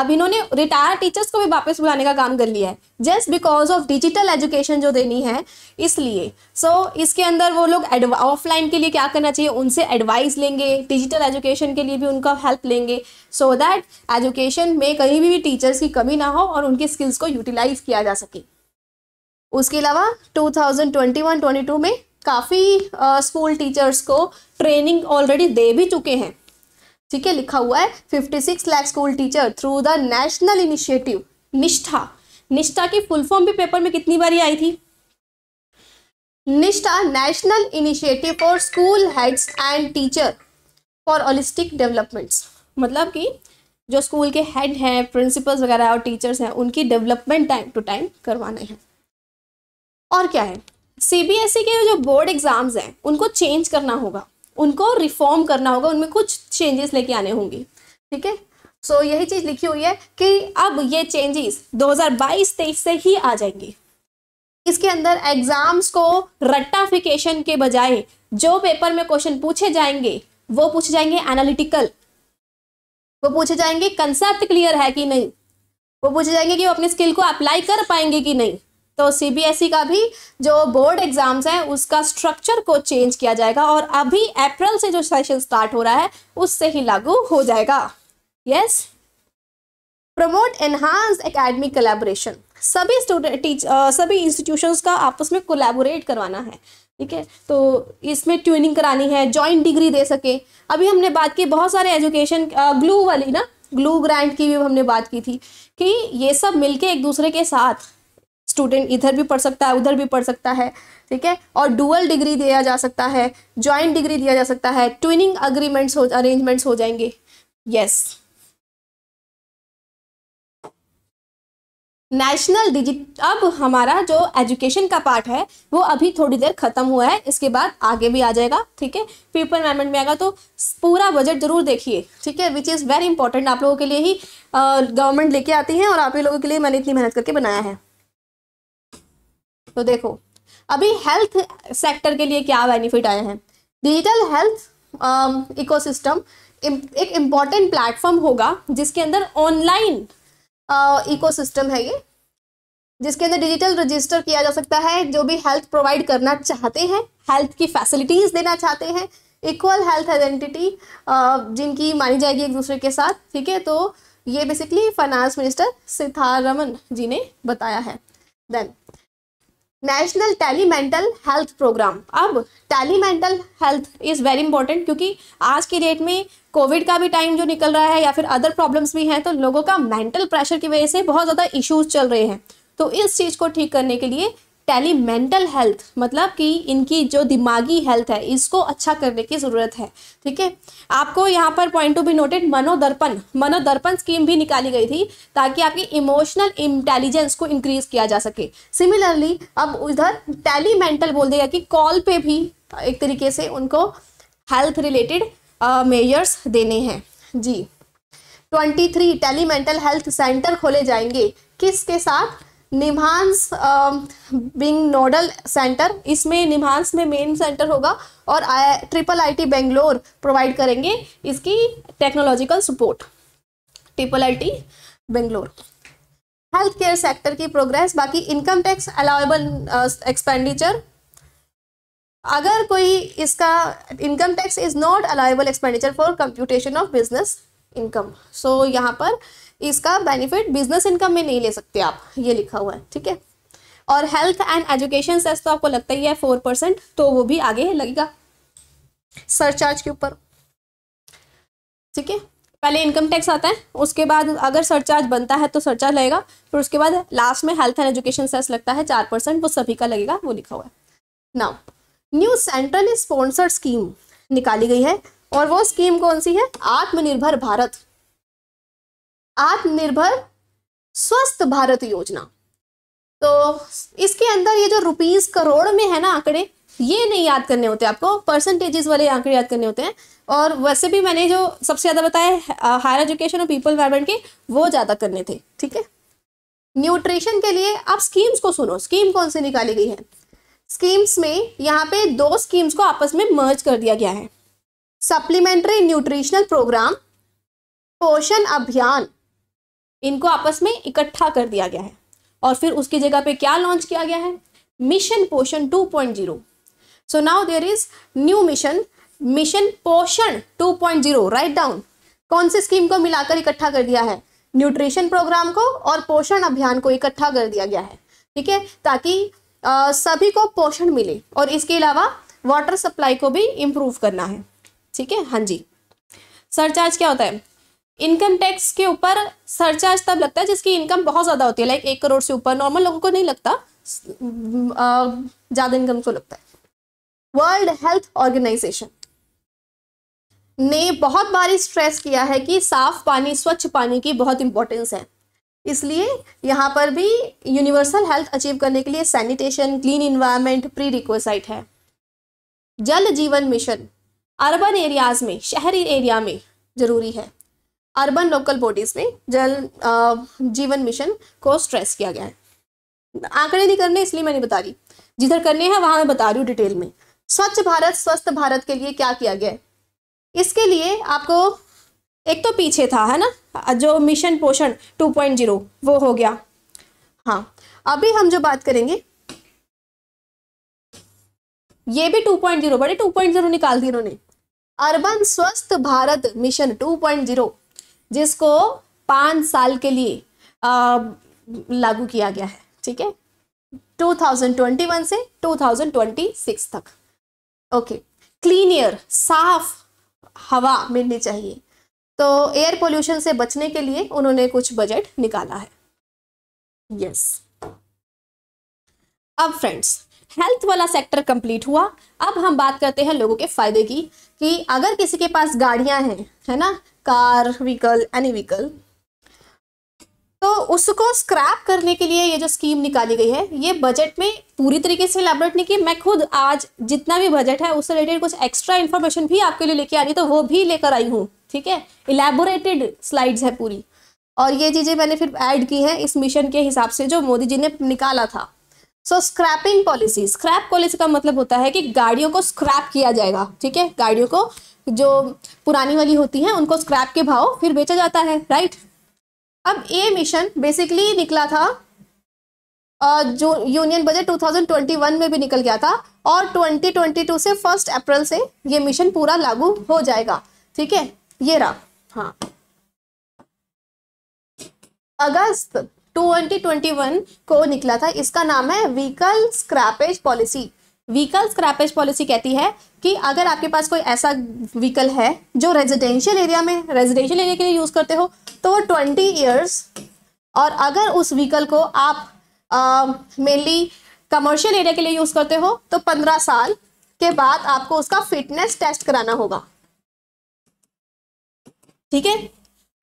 अब इन्होंने रिटायर टीचर्स को भी वापस बुलाने का काम कर लिया है just because of digital education जो देनी है इसलिए सो so, इसके अंदर वो लोग ऑफलाइन के लिए क्या करना चाहिए उनसे एडवाइस लेंगे डिजिटल एजुकेशन के लिए भी उनका हेल्प लेंगे सो दैट एजुकेशन में कहीं भी टीचर्स की कमी ना हो और उनके स्किल्स को यूटिलाइज किया जा सके उसके अलावा टू थाउजेंड में काफ़ी स्कूल टीचर्स को ट्रेनिंग ऑलरेडी दे भी चुके हैं ठीक है लिखा हुआ है fifty six lakh school teacher through the national initiative Nishtha Nishtha की फुल फॉर्म भी पेपर में कितनी बारी आई थी Nishtha national initiative for school heads and teacher for holistic developments मतलब कि जो स्कूल के हेड हैं प्रिंसिपल्स वगैरह और टीचर्स हैं उनकी डेवलपमेंट टाइम टू टाइम करवाना है और क्या है सीबीएसई e के जो बोर्ड एग्ज़ाम्स हैं उनको चेंज करना होगा उनको रिफॉर्म करना होगा उनमें कुछ चेंजेस लेके आने होंगे ठीक है सो so, यही चीज़ लिखी हुई है कि अब ये चेंजेस 2022-23 से ही आ जाएंगे इसके अंदर एग्ज़ाम्स को रट्टाफिकेशन के बजाय जो पेपर में क्वेश्चन पूछे जाएंगे वो पूछे जाएंगे एनालिटिकल वो पूछे जाएंगे कंसेप्ट क्लियर है कि नहीं वो पूछे जाएंगे कि वो अपने स्किल को अप्लाई कर पाएंगे कि नहीं तो सीबीएसई e का भी जो बोर्ड एग्जाम्स हैं उसका स्ट्रक्चर को चेंज किया जाएगा और अभी अप्रैल से जो सेशन स्टार्ट हो रहा है उससे ही लागू हो जाएगा yes promote enhance academic collaboration सभी स्टूडेंट टीच सभी इंस्टीट्यूशंस का आपस में कोलेबोरेट करवाना है ठीक है तो इसमें ट्यूनिंग करानी है जॉइंट डिग्री दे सके अभी हमने बात की बहुत सारे एजुकेशन ग्लू वाली ना ग्लू ग्रांट की भी हमने बात की थी कि ये सब मिलके एक दूसरे के साथ स्टूडेंट इधर भी पढ़ सकता है उधर भी पढ़ सकता है ठीक है और डुअल डिग्री दिया जा सकता है ज्वाइंट डिग्री दिया जा सकता है ट्विनिंग अग्रीमेंट्स हो अरेंजमेंट्स हो जाएंगे यस नेशनल डिजिट अब हमारा जो एजुकेशन का पार्ट है वो अभी थोड़ी देर खत्म हुआ है इसके बाद आगे भी आ जाएगा ठीक है पीपल अमेंडमेंट में आएगा तो पूरा बजट जरूर देखिए ठीक है विच इज़ वेरी इंपॉर्टेंट आप लोगों के लिए ही गवर्नमेंट लेके आती है और आप लोगों के लिए मैंने इतनी मेहनत करके बनाया है तो देखो अभी हेल्थ सेक्टर के लिए क्या बेनिफिट आए हैं डिजिटल हेल्थ इकोसिस्टम एक इम्पॉर्टेंट प्लेटफॉर्म होगा जिसके अंदर ऑनलाइन इकोसिस्टम uh, है ये जिसके अंदर डिजिटल रजिस्टर किया जा सकता है जो भी हेल्थ प्रोवाइड करना चाहते हैं हेल्थ की फैसिलिटीज़ देना चाहते हैं इक्वल हेल्थ आइडेंटिटी जिनकी मानी जाएगी एक दूसरे के साथ ठीक है तो ये basically finance minister Sitharaman ji ने बताया है then national telemental health program अब telemental health is very important क्योंकि आज की डेट में कोविड का भी टाइम जो निकल रहा है या फिर अदर प्रॉब्लम्स भी हैं तो लोगों का मेंटल प्रेशर की वजह से बहुत ज़्यादा इश्यूज चल रहे हैं तो इस चीज़ को ठीक करने के लिए टेली मेंटल हेल्थ मतलब कि इनकी जो दिमागी हेल्थ है इसको अच्छा करने की ज़रूरत है ठीक है आपको यहाँ पर point to be noted Manodarpan Manodarpan scheme भी निकाली गई थी ताकि आपकी इमोशनल इंटेलिजेंस को इंक्रीज किया जा सके सिमिलरली अब उधर टैली मेंटल बोल दिया कि कॉल पे भी एक तरीके से उनको हेल्थ रिलेटेड मेजर्स देने हैं जी twenty three tele mental health center खोले जाएंगे किसके साथ निम्हांस बिंग नोडल सेंटर इसमें निम्हांस में मेन सेंटर होगा और I triple IT Bangalore provide करेंगे इसकी technological support triple IT Bangalore health care sector की प्रोग्रेस बाकी इनकम टैक्स अलाउेबल एक्सपेंडिचर अगर कोई इसका income tax is not allowable expenditure for computation of business income so यहाँ पर इसका बेनिफिट बिजनेस इनकम में नहीं ले सकते आप ये लिखा हुआ है ठीक है और हेल्थ एंड एजुकेशन सेस तो आपको लगता ही है फोर परसेंट तो वो भी आगे लगेगा सरचार्ज के ऊपर ठीक है पहले इनकम टैक्स आता है उसके बाद अगर सरचार्ज बनता है तो सरचार्ज लगेगा फिर उसके बाद लास्ट में हेल्थ एंड एजुकेशन सेस लगता है चार परसेंट वो सभी का लगेगा वो लिखा हुआ है now new central sponsored scheme निकाली गई है और वो स्कीम कौन सी है आत्मनिर्भर भारत आत्मनिर्भर स्वस्थ भारत योजना तो इसके अंदर ये जो रुपीज करोड़ में है ना आंकड़े ये नहीं याद करने होते आपको परसेंटेजेस वाले आंकड़े याद करने होते हैं और वैसे भी मैंने जो सबसे ज़्यादा बताया हायर एजुकेशन और पीपल वायरमेंट के वो ज़्यादा करने थे ठीक है न्यूट्रिशन के लिए आप स्कीम्स को सुनो स्कीम कौन सी निकाली गई है स्कीम्स में यहाँ पे दो स्कीम्स को आपस में मर्ज कर दिया गया है सप्लीमेंट्री न्यूट्रिशनल प्रोग्राम पोषण अभियान इनको आपस में इकट्ठा कर दिया गया है और फिर उसकी जगह पे क्या लॉन्च किया गया है mission Poshan 2.0 so now there is new mission mission Poshan 2.0 write down कौन सी स्कीम को मिलाकर इकट्ठा कर दिया है न्यूट्रिशन प्रोग्राम को और पोषण अभियान को इकट्ठा कर दिया गया है ठीक है ताकि आ, सभी को पोषण मिले और इसके अलावा वाटर सप्लाई को भी इम्प्रूव करना है ठीक है हाँ जी सरचार्ज क्या होता है इनकम टैक्स के ऊपर सरचार्ज तब लगता है जिसकी इनकम बहुत ज़्यादा होती है लाइक एक करोड़ से ऊपर नॉर्मल लोगों को नहीं लगता ज़्यादा इनकम को लगता है वर्ल्ड हेल्थ ऑर्गेनाइजेशन ने बहुत बार स्ट्रेस किया है कि साफ पानी स्वच्छ पानी की बहुत इंपॉर्टेंस है इसलिए यहाँ पर भी यूनिवर्सल हेल्थ अचीव करने के लिए sanitation clean environment prerequisite है जल जीवन मिशन अर्बन एरियाज में शहरी एरिया में ज़रूरी है अर्बन लोकल बॉडीज में जल जीवन मिशन को स्ट्रेस किया गया है आंकड़े नहीं करने इसलिए मैंने बता रही जिधर करने हैं वहां मैं बता रही हूँ डिटेल में स्वच्छ भारत स्वस्थ भारत के लिए क्या किया गया है इसके लिए आपको एक तो पीछे था है ना जो मिशन पोषण 2.0 वो हो गया हाँ अभी हम जो बात करेंगे ये भी 2.0 बड़े 2.0 निकाल दी इन्होंने अर्बन स्वस्थ भारत मिशन 2.0 जिसको पाँच साल के लिए लागू किया गया है ठीक है 2021 से 2026 तक ओके क्लीन एयर साफ हवा मिलनी चाहिए तो एयर पोल्यूशन से बचने के लिए उन्होंने कुछ बजट निकाला है यस yes. अब फ्रेंड्स हेल्थ वाला सेक्टर कंप्लीट हुआ अब हम बात करते हैं लोगों के फायदे की कि अगर किसी के पास गाड़ियां हैं है ना कार व्हीकल एनी व्हीकल तो उसको स्क्रैप करने के लिए ये जो स्कीम निकाली गई है ये बजट में पूरी तरीके से इलेबोरेट नहीं की मैं खुद आज जितना भी बजट है उससे रिलेटेड कुछ एक्स्ट्रा इन्फॉर्मेशन भी आपके लिए लेके आ रही है तो वो भी लेकर आई हूँ ठीक है इलेबोरेटेड स्लाइड्स है पूरी और ये चीज़ें मैंने फिर ऐड की हैं इस मिशन के हिसाब से जो मोदी जी ने निकाला था so scrapping policy scrap policy का मतलब होता है कि गाड़ियों को स्क्रैप किया जाएगा ठीक है गाड़ियों को जो पुरानी वाली होती हैं उनको स्क्रैप के भाव फिर बेचा जाता है राइट अब ए मिशन बेसिकली निकला था जो यूनियन बजट 2021 में भी निकल गया था और 2022 से फर्स्ट अप्रैल से ये मिशन पूरा लागू हो जाएगा ठीक है ये रहा हाँ अगस्त 2021 को निकला था इसका नाम है vehicle scrappage policy vehicle scrappage policy कहती है कि अगर आपके पास कोई ऐसा व्हीकल है जो रेजिडेंशियल एरिया में रेजिडेंशियल एरिया के लिए यूज़ करते हो तो वो ट्वेंटी ईयर्स और अगर उस व्हीकल को आप मेनली कमर्शियल एरिया के लिए यूज़ करते हो तो पंद्रह साल के बाद आपको उसका फिटनेस टेस्ट कराना होगा ठीक है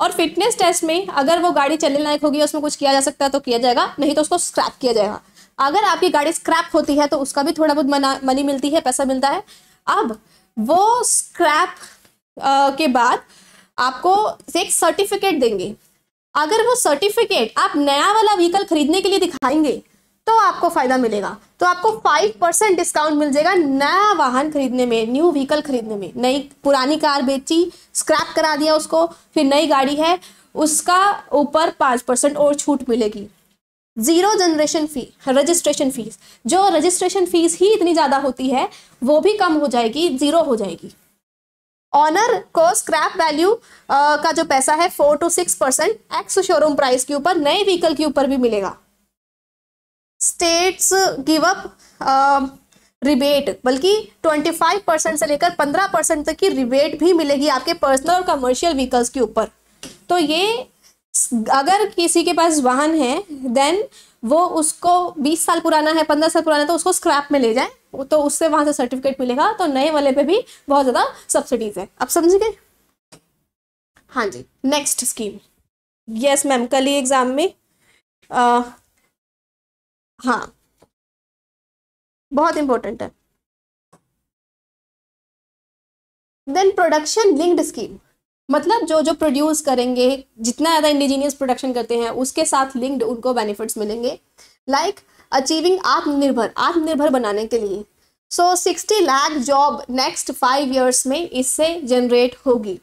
और फिटनेस टेस्ट में अगर वो गाड़ी चलने लायक होगी उसमें कुछ किया जा सकता है तो किया जाएगा नहीं तो उसको स्क्रैप किया जाएगा अगर आपकी गाड़ी स्क्रैप होती है तो उसका भी थोड़ा बहुत मना मनी मिलती है पैसा मिलता है अब वो स्क्रैप uh, के बाद आपको एक सर्टिफिकेट देंगे अगर वो सर्टिफिकेट आप नया वाला व्हीकल खरीदने के लिए दिखाएंगे तो आपको फायदा मिलेगा तो आपको फाइव परसेंट डिस्काउंट मिल जाएगा नया वाहन खरीदने में न्यू व्हीकल खरीदने में नई पुरानी कार बेची स्क्रैप करा दिया उसको फिर नई गाड़ी है उसका ऊपर पाँच परसेंट और छूट मिलेगी zero generation fee registration fees जो रजिस्ट्रेशन फीस ही इतनी ज़्यादा होती है वो भी कम हो जाएगी ज़ीरो हो जाएगी ऑनर को स्क्रैप वैल्यू का जो पैसा है four two six percent ex showroom price के ऊपर नए व्हीकल के ऊपर भी मिलेगा स्टेट्स गिव अप रिबेट बल्कि ट्वेंटी फाइव परसेंट से लेकर पंद्रह परसेंट तक की रिबेट भी मिलेगी आपके पर्सनल और कमर्शियल व्हीकल्स के ऊपर तो ये अगर किसी के पास वाहन है देन वो उसको 20 साल पुराना है 15 साल पुराना है तो उसको स्क्रैप में ले जाए तो उससे वहां से सर्टिफिकेट मिलेगा तो नए वाले पे भी बहुत ज़्यादा सब्सिडीज है आप समझ गए हाँ जी नेक्स्ट स्कीम यस मैम कल ही एग्ज़ाम में आ, हाँ बहुत इंपॉर्टेंट है देन प्रोडक्शन लिंक्ड स्कीम मतलब जो जो प्रोड्यूस करेंगे जितना ज़्यादा इंडिजीनियस प्रोडक्शन करते हैं उसके साथ लिंक्ड उनको बेनिफिट्स मिलेंगे लाइक अचीविंग आत्मनिर्भर आत्मनिर्भर बनाने के लिए so sixty lakh job next five years में इससे जनरेट होगी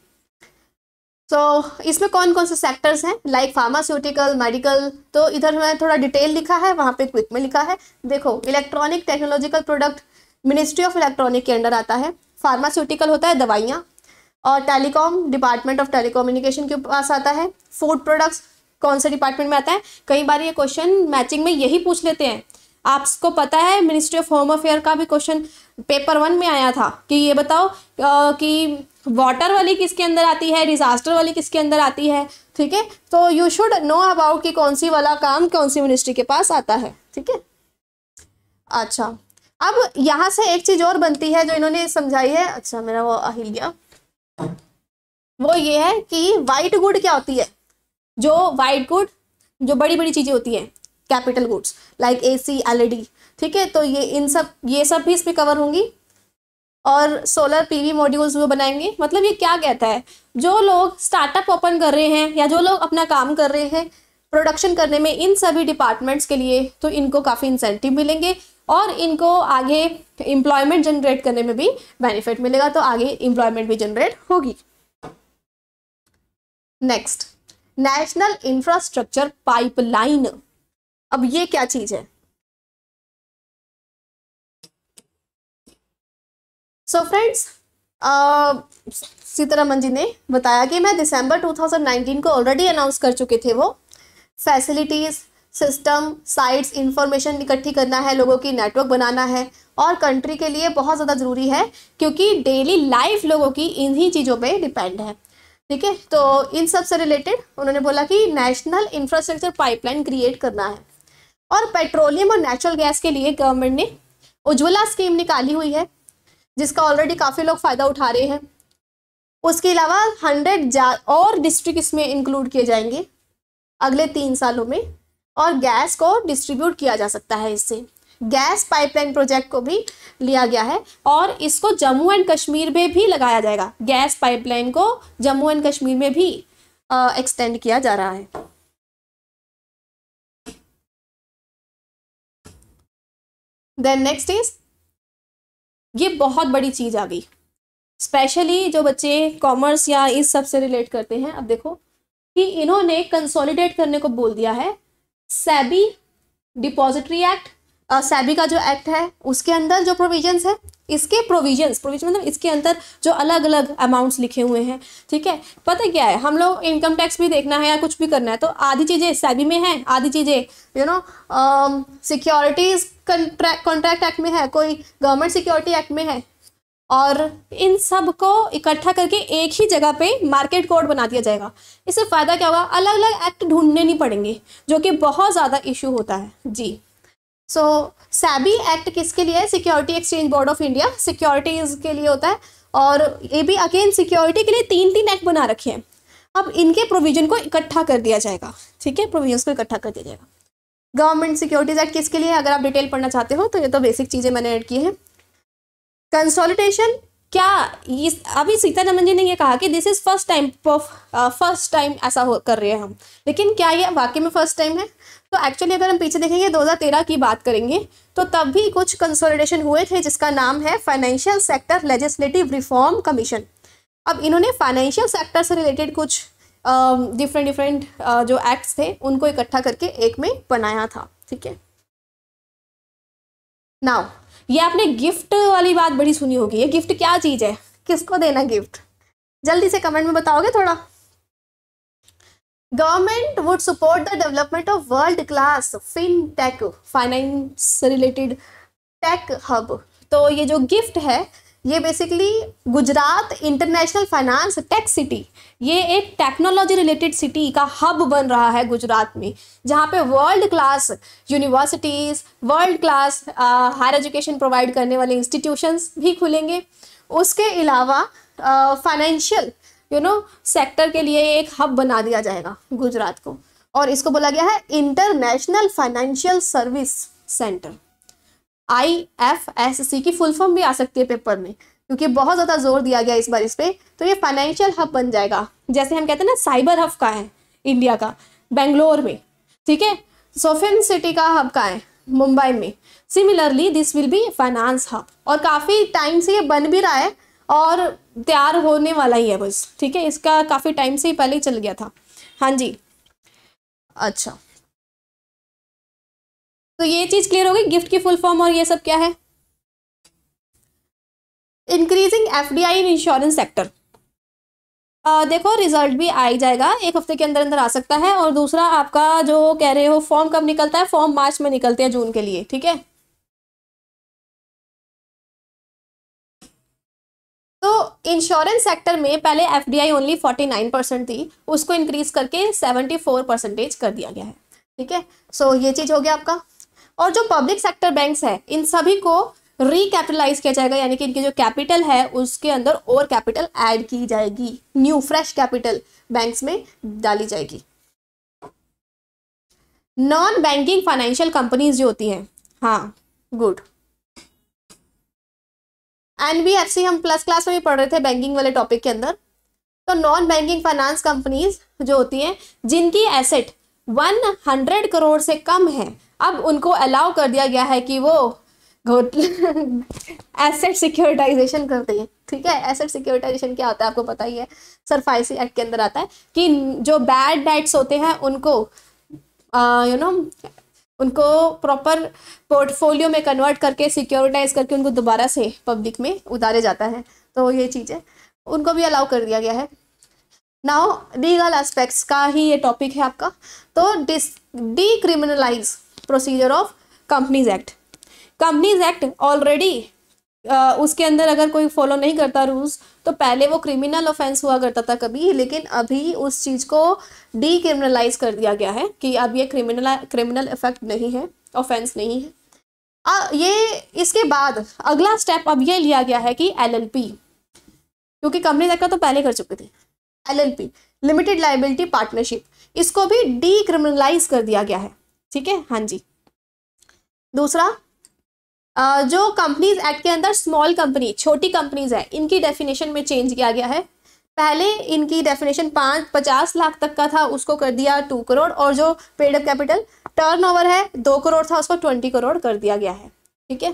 सो so, इसमें कौन कौन से सेक्टर्स हैं लाइक फार्मास्यूटिकल मेडिकल तो इधर मैं थोड़ा डिटेल लिखा है वहाँ पे क्विक में लिखा है देखो electronic technological product ministry of electronic के अंडर आता है फार्मास्यूटिकल होता है दवाइयाँ और टेलीकॉम डिपार्टमेंट ऑफ टेलीकम्युनिकेशन के पास आता है फूड प्रोडक्ट्स कौन से डिपार्टमेंट में आता है कई बार ये क्वेश्चन मैचिंग में यही पूछ लेते हैं आपको पता है मिनिस्ट्री ऑफ होम अफेयर का भी क्वेश्चन पेपर वन में आया था कि ये बताओ कि वाटर वाली किसके अंदर आती है डिजास्टर वाली किसके अंदर आती है ठीक है तो यू शुड नो अबाउट कि कौन सी वाला काम कौन सी मिनिस्ट्री के पास आता है ठीक है अच्छा अब यहाँ से एक चीज़ और बनती है जो इन्होंने समझाई है अच्छा मेरा वो हिल गया वो ये है कि वाइट गुड क्या होती है जो वाइट गुड जो बड़ी बड़ी चीज़ें होती हैं capital goods like A C L ठीक है तो ये इन सब ये सब भी इसमें कवर होंगी और सोलर पीवी मॉड्यूल्स वो बनाएंगे मतलब ये क्या कहता है जो लोग स्टार्टअप ओपन कर रहे हैं या जो लोग अपना काम कर रहे हैं प्रोडक्शन करने में इन सभी डिपार्टमेंट्स के लिए तो इनको काफ़ी इंसेंटिव मिलेंगे और इनको आगे एम्प्लॉयमेंट जनरेट करने में भी बेनिफिट मिलेगा तो आगे एम्प्लॉयमेंट भी जनरेट होगी नेक्स्ट नेशनल इंफ्रास्ट्रक्चर पाइपलाइन अब ये क्या चीज है so so friends Sitharaman ji ने बताया कि मैं दिसंबर 2019 को ऑलरेडी अनाउंस कर चुके थे वो फैसिलिटीज़ सिस्टम साइट्स इंफॉर्मेशन इकट्ठी करना है लोगों की नेटवर्क बनाना है और कंट्री के लिए बहुत ज़्यादा ज़रूरी है क्योंकि डेली लाइफ लोगों की इन्हीं चीज़ों पे डिपेंड है ठीक है तो इन सब से रिलेटेड उन्होंने बोला कि नेशनल इंफ्रास्ट्रक्चर पाइपलाइन क्रिएट करना है और पेट्रोलियम और नेचुरल गैस के लिए गवर्नमेंट ने उज्ज्वला स्कीम निकाली हुई है जिसका ऑलरेडी काफ़ी लोग फ़ायदा उठा रहे हैं उसके अलावा हंड्रेड और डिस्ट्रिक्ट इसमें इंक्लूड किए जाएंगे अगले तीन सालों में और गैस को डिस्ट्रीब्यूट किया जा सकता है इससे गैस पाइपलाइन प्रोजेक्ट को भी लिया गया है और इसको जम्मू एंड कश्मीर में भी लगाया जाएगा गैस पाइपलाइन को जम्मू एंड कश्मीर में भी एक्सटेंड किया जा रहा है देन नेक्स्ट इज ये बहुत बड़ी चीज़ आ गई स्पेशली जो बच्चे कॉमर्स या इस सब से रिलेट करते हैं अब देखो कि इन्होंने कंसोलिडेट करने को बोल दिया है सेबी डिपॉजिटरी एक्ट सेबी का जो एक्ट है उसके अंदर जो प्रोविजंस है इसके प्रोविजंस प्रोविजन मतलब इसके अंदर जो अलग अलग अमाउंट्स लिखे हुए हैं ठीक है पता क्या है हम लोग इनकम टैक्स भी देखना है या कुछ भी करना है तो आधी चीज़ें सेबी में हैं आधी चीज़ें you know securities contract contract act में है कोई गवर्नमेंट सिक्योरिटी एक्ट में है और इन सब को इकट्ठा करके एक ही जगह पे मार्केट कोड बना दिया जाएगा इससे फ़ायदा क्या होगा अलग अलग एक्ट ढूंढने नहीं पड़ेंगे जो कि बहुत ज़्यादा इशू होता है जी सो सैबी एक्ट किसके लिए है security exchange board of India securities के लिए होता है और ये भी अगेन सिक्योरिटी के लिए तीन तीन एक्ट बना रखे हैं अब इनके प्रोविजन को इकट्ठा कर दिया जाएगा ठीक है प्रोविजन को इकट्ठा कर दिया जाएगा गवर्नमेंट सिक्योरिटीज़ एक्ट किसके लिए अगर आप डिटेल पढ़ना चाहते हो तो ये तो बेसिक चीज़ें मैंने ऐड की हैं कंसोलिडेशन क्या ये अभी सीतारमन जी ने ये कहा कि this is first time first time ऐसा हो कर रहे हैं हम लेकिन क्या ये वाकई में फर्स्ट टाइम है तो एक्चुअली अगर हम पीछे देखेंगे 2013 की बात करेंगे तो तब भी कुछ कंसोलिडेशन हुए थे जिसका नाम है financial sector legislative reform commission अब इन्होंने फाइनेंशियल सेक्टर से रिलेटेड कुछ डिफरेंट um, डिफरेंट uh, जो एक्ट्स थे उनको इकट्ठा करके एक में बनाया था ठीक है नाउ ये आपने गिफ्ट वाली बात बड़ी सुनी होगी ये गिफ्ट क्या चीज़ है किसको देना गिफ्ट जल्दी से कमेंट में बताओगे थोड़ा government would support the development of world class fintech finance related tech hub तो ये जो गिफ्ट है ये basically Gujarat international finance tech city ये एक टेक्नोलॉजी रिलेटेड सिटी का हब बन रहा है गुजरात में जहाँ पे world class universities world class higher education provide करने वाले इंस्टीट्यूशंस भी खुलेंगे उसके अलावा फाइनेंशियल यू नो सेक्टर के लिए एक हब बना दिया जाएगा गुजरात को और इसको बोला गया है international financial service center I F S C की फुल फॉर्म भी आ सकती है पेपर में क्योंकि बहुत ज़्यादा जोर दिया गया इस बार इस पर तो ये फाइनेंशियल हब बन जाएगा जैसे हम कहते हैं ना साइबर हब का है इंडिया का बेंगलोर में ठीक है सोफिन सिटी का हब का है मुंबई में similarly this will be finance hub और काफ़ी टाइम से ये बन भी रहा है और तैयार होने वाला ही है बस ठीक है इसका काफ़ी टाइम से ही पहले ही चल गया था हाँ जी अच्छा तो ये चीज़ क्लियर हो गई गिफ्ट की फुल फॉर्म और ये सब क्या है increasing F D I in insurance sector देखो रिजल्ट भी आ ही जाएगा एक हफ्ते के अंदर अंदर आ सकता है और दूसरा आपका जो कह रहे हो फॉर्म कब निकलता है फॉर्म मार्च में निकलते हैं जून के लिए ठीक है तो इंश्योरेंस सेक्टर में पहले F D I only forty nine percent थी उसको इंक्रीज करके सेवेंटी फोर परसेंटेज कर दिया गया है ठीक है सो ये चीज़ हो गया आपका और जो पब्लिक सेक्टर बैंक्स हैं इन सभी को रिकैपिटलाइज किया जाएगा यानी कि इनकी जो कैपिटल है उसके अंदर और कैपिटल ऐड की जाएगी न्यू फ्रेश कैपिटल बैंक्स में डाली जाएगी नॉन बैंकिंग फाइनेंशियल कंपनीज जो होती हैं हाँ गुड एनबीएफसी हम प्लस क्लास में भी पढ़ रहे थे बैंकिंग वाले टॉपिक के अंदर तो नॉन बैंकिंग फाइनेंस कंपनीज जो होती हैं जिनकी एसेट 100 करोड़ से कम है अब उनको अलाउ कर दिया गया है कि वो एसेट सिक्योरिटाइजेशन करते हैं ठीक है एसेट सिक्योरिटाइजेशन क्या होता है आपको पता ही है सरफाइसी एक्ट के अंदर आता है कि जो बैड डेट्स होते हैं उनको यू नो उनको प्रॉपर पोर्टफोलियो में कन्वर्ट करके सिक्योरिटाइज करके उनको दोबारा से पब्लिक में उतारे जाता है तो ये चीज़ें उनको भी अलाउ कर दिया गया है नाउ लीगल एस्पेक्ट्स का ही ये टॉपिक है आपका तो dis decriminalize procedure of companies act companies act already उसके अंदर अगर कोई फॉलो नहीं करता रूल्स तो पहले वो क्रिमिनल ऑफेंस हुआ करता था कभी लेकिन अभी उस चीज़ को डीक्रिमिनलाइज कर दिया गया है कि अब ये क्रिमिनल क्रिमिनल इफेक्ट नहीं है ऑफेंस नहीं है आ, ये इसके बाद अगला स्टेप अब ये लिया गया है कि एलएलपी क्योंकि कंपनी एक्ट का तो पहले कर चुके थे एलएलपी लिमिटेड लाइबिलिटी पार्टनरशिप इसको भी डीक्रिमिनलाइज कर दिया गया है ठीक है हाँ जी दूसरा जो कंपनीज एक्ट के अंदर स्मॉल कंपनी छोटी कंपनीज है इनकी डेफिनेशन में चेंज किया गया है पहले इनकी डेफिनेशन पाँच पचास लाख तक का था उसको कर दिया टू करोड़ और जो पेड अप कैपिटल टर्नओवर है दो करोड़ था उसको ट्वेंटी करोड़ कर दिया गया है ठीक है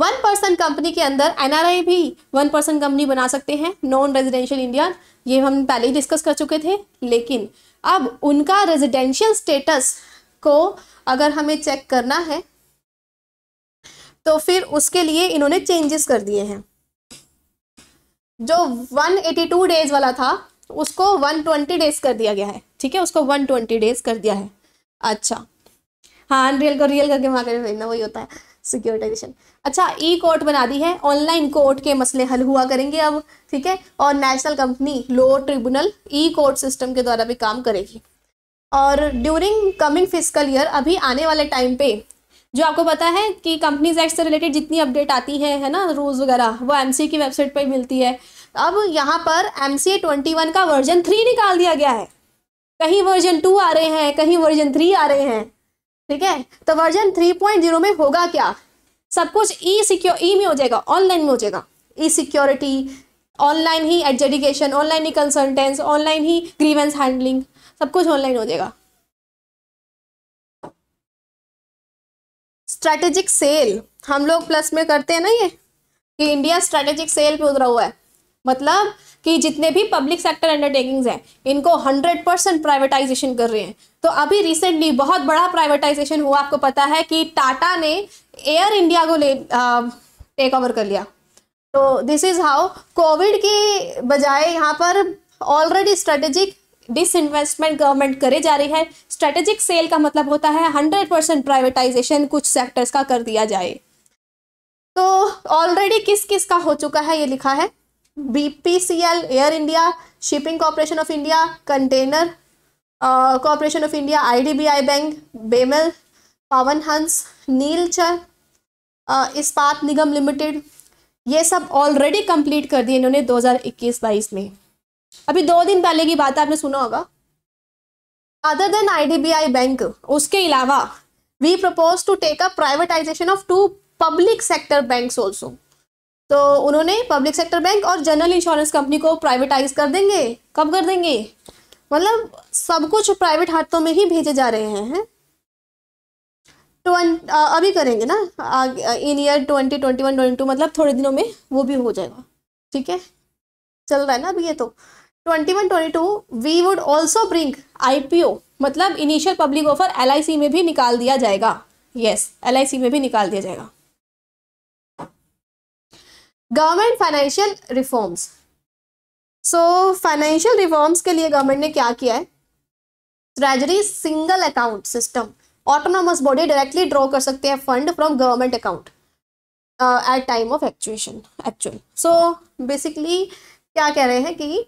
वन परसेंट कंपनी के अंदर एनआरआई भी वन परसेंट कंपनी बना सकते हैं नॉन रेजिडेंशियल इंडिया ये हम पहले ही डिस्कस कर चुके थे लेकिन अब उनका रेजिडेंशियल स्टेटस को अगर हमें चेक करना है तो फिर उसके लिए इन्होंने चेंजेस कर दिए हैं जो 182 डेज वाला था उसको 120 डेज कर दिया गया है ठीक है उसको 120 डेज कर दिया है अच्छा हाँ रियल को रियल करके वहाँ करना वही होता है सिक्योरिटाइजेशन अच्छा ई कोर्ट बना दी है ऑनलाइन कोर्ट के मसले हल हुआ करेंगे अब ठीक है और national company law tribunal e court system के द्वारा भी काम करेगी और ड्यूरिंग कमिंग फिजिकल ईयर अभी आने वाले टाइम पे जो आपको पता है कि कंपनीज एक्ट से रिलेटेड जितनी अपडेट आती है है ना रूल्स वगैरह वो एम की वेबसाइट पर मिलती है अब यहाँ पर एम सी का वर्जन थ्री निकाल दिया गया है कहीं वर्जन टू आ रहे हैं कहीं वर्जन थ्री आ रहे हैं ठीक है तो वर्जन 3.0 में होगा क्या सब कुछ ई सिक्योर ई में हो जाएगा ऑनलाइन में हो जाएगा ई सिक्योरिटी ऑनलाइन ही एडजुडिकेशन ऑनलाइन ही कंसल्टेंस ऑनलाइन ही ग्रीवेंस हैंडलिंग सब कुछ ऑनलाइन हो जाएगा स्ट्रेटेजिक सेल हम लोग प्लस में करते हैं ना ये कि इंडिया स्ट्रेटेजिक सेल पे उतरा हुआ है मतलब कि जितने भी पब्लिक सेक्टर अंडरटेकिंग्स हैं इनको 100 परसेंट प्राइवेटाइजेशन कर रहे हैं तो अभी रिसेंटली बहुत बड़ा प्राइवेटाइजेशन हुआ आपको पता है कि टाटा ने एयर इंडिया को ले टेक ओवर कर लिया तो दिस इज़ हाउ कोविड के बजाय यहाँ पर ऑलरेडी स्ट्रेटेजिक डिसइन्वेस्टमेंट गवर्नमेंट करे जा रही है स्ट्रेटेजिक सेल का मतलब होता है हंड्रेड परसेंट प्राइवेटाइजेशन कुछ सेक्टर्स का कर दिया जाए तो ऑलरेडी किस किस का हो चुका है ये लिखा है BPCL Air India shipping corporation of India container corporation of India IDBI bank BEML Pawan हंस नीलचर इस्पात निगम लिमिटेड ये सब ऑलरेडी कंप्लीट कर दिए इन्होंने 2021-22 में अभी दो दिन पहले की बात आपने सुना होगा अदर देन आईडीबीआई बैंक उसके अलावा we propose to take a privatisation of two public sector bank also तो उन्होंने पब्लिक सेक्टर बैंक और जनरल इंश्योरेंस कंपनी को प्राइवेटाइज कर देंगे कब कर देंगे मतलब सब कुछ प्राइवेट हाथों में ही भेजे जा रहे हैं ट्वेंट अभी करेंगे ना in year twenty twenty one twenty two मतलब थोड़े दिनों में वो भी हो जाएगा ठीक है चल रहा है ना अभी ये तो twenty one twenty two we would also bring I P O मतलब initial public offer L I C में भी निकाल दिया जाएगा yes yes, L I C में भी निकाल दिया जाएगा government financial reforms so financial reforms के लिए गवर्नमेंट ने क्या किया है treasury single account system autonomous body directly draw कर सकते हैं fund from government account at time of actuation actual so basically क्या कह रहे हैं कि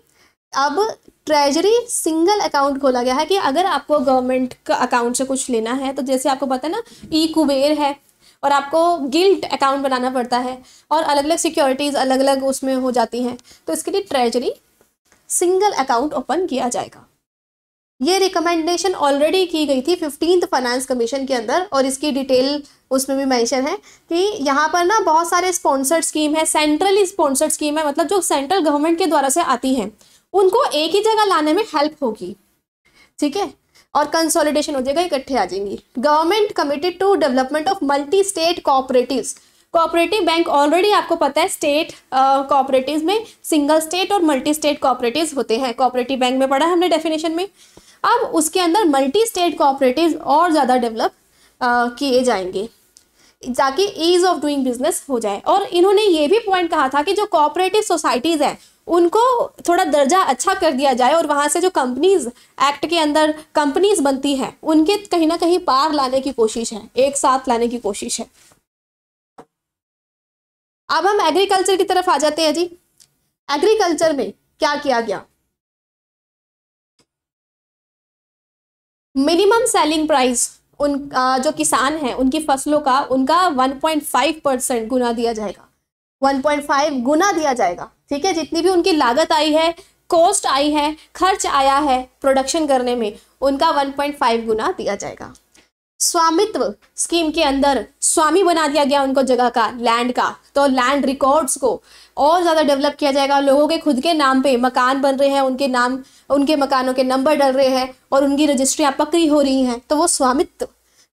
अब ट्रेजरी सिंगल अकाउंट खोला गया है कि अगर आपको गवर्नमेंट का अकाउंट से कुछ लेना है तो जैसे आपको पता है ना ई e कुबेर है और आपको गिल्ट अकाउंट बनाना पड़ता है और अलग अलग सिक्योरिटीज़ अलग अलग उसमें हो जाती हैं तो इसके लिए ट्रेजरी सिंगल अकाउंट ओपन किया जाएगा ये रिकमेंडेशन ऑलरेडी की गई थी फिफ्टीन फाइनेंस कमीशन के अंदर और इसकी डिटेल उसमें भी मेंशन है कि यहाँ पर ना बहुत सारे स्पॉन्सर्ड स्कीम है सेंट्रली स्पॉन्सर्ड स्कीम है मतलब जो सेंट्रल गवर्नमेंट के द्वारा से आती हैं उनको एक ही जगह लाने में हेल्प होगी ठीक है और कंसोलिडेशन हो जाएगा इकट्ठे आ जाएंगी government committed to development of multi state cooperatives cooperative bank already आपको पता है स्टेट कोऑपरेटिव्स uh, में सिंगल स्टेट और मल्टी स्टेट कोऑपरेटिव्स होते हैं कोऑपरेटिव बैंक में पढ़ा हमने डेफिनेशन में अब उसके अंदर मल्टी स्टेट कोऑपरेटिव और ज़्यादा डेवलप uh, किए जाएंगे ताकि ईज ऑफ डूइंग बिजनेस हो जाए और इन्होंने ये भी पॉइंट कहा था कि जो कोऑपरेटिव सोसाइटीज़ हैं उनको थोड़ा दर्जा अच्छा कर दिया जाए और वहाँ से जो कंपनीज एक्ट के अंदर कंपनीज बनती हैं उनके कहीं ना कहीं पार लाने की कोशिश है एक साथ लाने की कोशिश है अब हम एग्रीकल्चर की तरफ आ जाते हैं जी एग्रीकल्चर में क्या किया गया मिनिमम सेलिंग प्राइस उन जो किसान हैं उनकी फसलों का उनका 1.5 परसेंट गुना दिया जाएगा 1.5 गुना दिया जाएगा ठीक है जितनी भी उनकी लागत आई है कॉस्ट आई है खर्च आया है प्रोडक्शन करने में उनका 1.5 गुना दिया जाएगा स्वामित्व स्कीम के अंदर स्वामी बना दिया गया उनको जगह का लैंड का तो लैंड रिकॉर्ड्स को और ज़्यादा डेवलप किया जाएगा लोगों के खुद के नाम पे मकान बन रहे हैं उनके नाम उनके मकानों के नंबर डल रहे हैं और उनकी रजिस्ट्रियाँ पकड़ी हो रही हैं तो वो स्वामित्व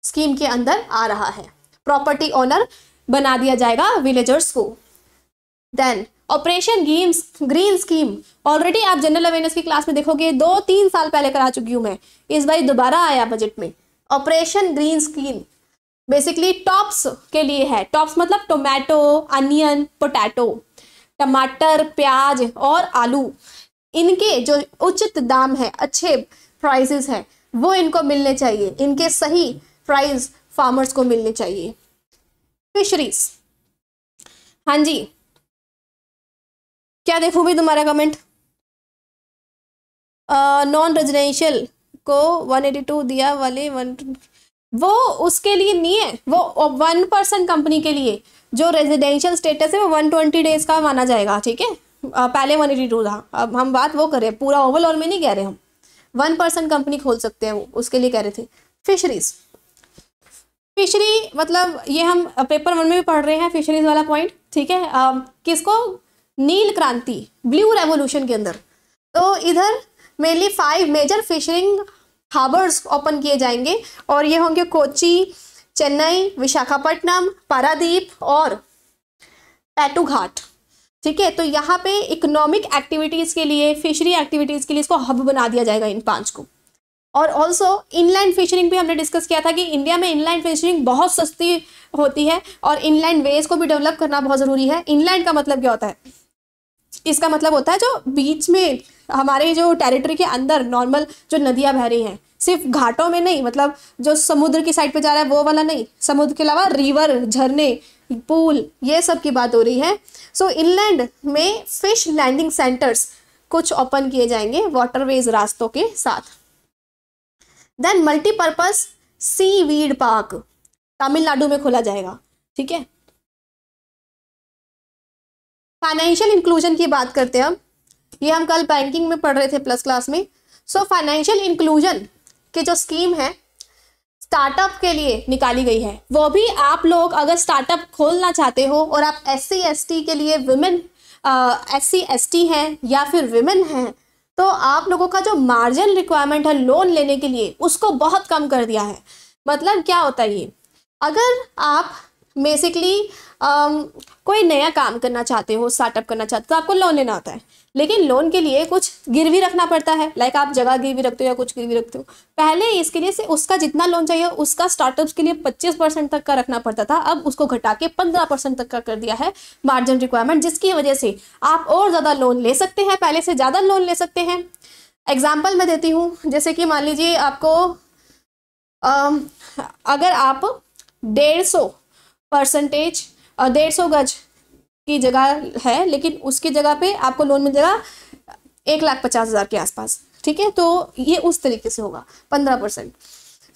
स्कीम के अंदर आ रहा है प्रॉपर्टी ओनर बना दिया जाएगा विलेजर्स को देन ऑपरेशन गीम्स ग्रीन स्कीम ऑलरेडी आप जनरल अवेयरनेस की क्लास में देखोगे दो तीन साल पहले करा चुकी हूँ मैं इस बार दोबारा आया बजट में operation green scheme basically TOPS के लिए है टॉप्स मतलब टोमेटो अनियन पोटैटो टमाटर प्याज और आलू इनके जो उचित दाम है अच्छे प्राइसेस हैं वो इनको मिलने चाहिए इनके सही प्राइस फार्मर्स को मिलने चाहिए फिशरीज हाँ जी क्या देखूँ भी तुम्हारा कमेंट नॉन रेजिडेंशियल को 182 दिया वाले वन वो उसके लिए नहीं है वो वन परसेंट कंपनी के लिए जो रेजिडेंशियल स्टेटस है वो वन ट्वेंटी डेज का माना जाएगा ठीक है पहले वन एटी टू था अब हम बात वो कर रहे हैं पूरा ओवल और में नहीं कह रहे हम वन परसेंट कंपनी खोल सकते हैं वो उसके लिए कह रहे थे फिशरीज फिशरी मतलब ये हम पेपर वन में भी पढ़ रहे हैं फिशरीज वाला पॉइंट ठीक है किसको नील क्रांति ब्लू रेवोल्यूशन के अंदर तो इधर mainly five major fishing harbours open किए जाएंगे और ये होंगे कोची चेन्नई विशाखापट्टनम पारादीप और पैटू घाट ठीक है तो यहाँ पे इकोनॉमिक एक्टिविटीज़ के लिए फिशरी एक्टिविटीज़ के लिए इसको हब बना दिया जाएगा इन पांच को और ऑल्सो इनलाइन फिशरिंग भी हमने डिस्कस किया था कि इंडिया में इनलाइन फिशरिंग बहुत सस्ती होती है और इनलाइन वेज को भी डेवलप करना बहुत ज़रूरी है इनलाइन का मतलब क्या होता है इसका मतलब होता है जो बीच में हमारे जो टेरिटरी के अंदर नॉर्मल जो नदियाँ बह रही हैं सिर्फ घाटों में नहीं मतलब जो समुद्र की साइड पे जा रहा है वो वाला नहीं समुद्र के अलावा रिवर झरने पूल ये सब की बात हो रही है सो so, इनलैंड में फिश लैंडिंग सेंटर्स कुछ ओपन किए जाएंगे वाटरवेज रास्तों के साथ then multipurpose seaweed park Tamil Nadu में खोला जाएगा ठीक है फाइनेंशियल इंक्लूजन की बात करते हैं हम ये हम कल बैंकिंग में पढ़ रहे थे प्लस क्लास में सो फाइनेंशियल इंक्लूजन की जो स्कीम है स्टार्टअप के लिए निकाली गई है वो भी आप लोग अगर स्टार्टअप खोलना चाहते हो और आप एस सी के लिए वुमेन एस सी एस हैं या फिर वुमेन हैं तो आप लोगों का जो मार्जिन रिक्वायरमेंट है लोन लेने के लिए उसको बहुत कम कर दिया है मतलब क्या होता है ये अगर आप बेसिकली um, कोई नया काम करना चाहते हो स्टार्टअप करना चाहते हो तो आपको लोन लेना होता है लेकिन लोन के लिए कुछ गिरवी रखना पड़ता है लाइक आप जगह गिरवी रखते हो या कुछ गिरवी रखते हो पहले इसके लिए से उसका जितना लोन चाहिए उसका स्टार्टअप्स के लिए 25 परसेंट तक का रखना पड़ता था अब उसको घटा के 15 परसेंट तक का कर दिया है मार्जिन रिक्वायरमेंट जिसकी वजह से आप और ज़्यादा लोन ले सकते हैं पहले से ज़्यादा लोन ले सकते हैं एग्जाम्पल मैं देती हूँ जैसे कि मान लीजिए आपको um, अगर आप डेढ़ सौ परसेंटेज डेढ़ सौ गज की जगह है लेकिन उसकी जगह पे आपको लोन मिल जाएगा एक लाख पचास हज़ार के आसपास ठीक है तो ये उस तरीके से होगा पंद्रह परसेंट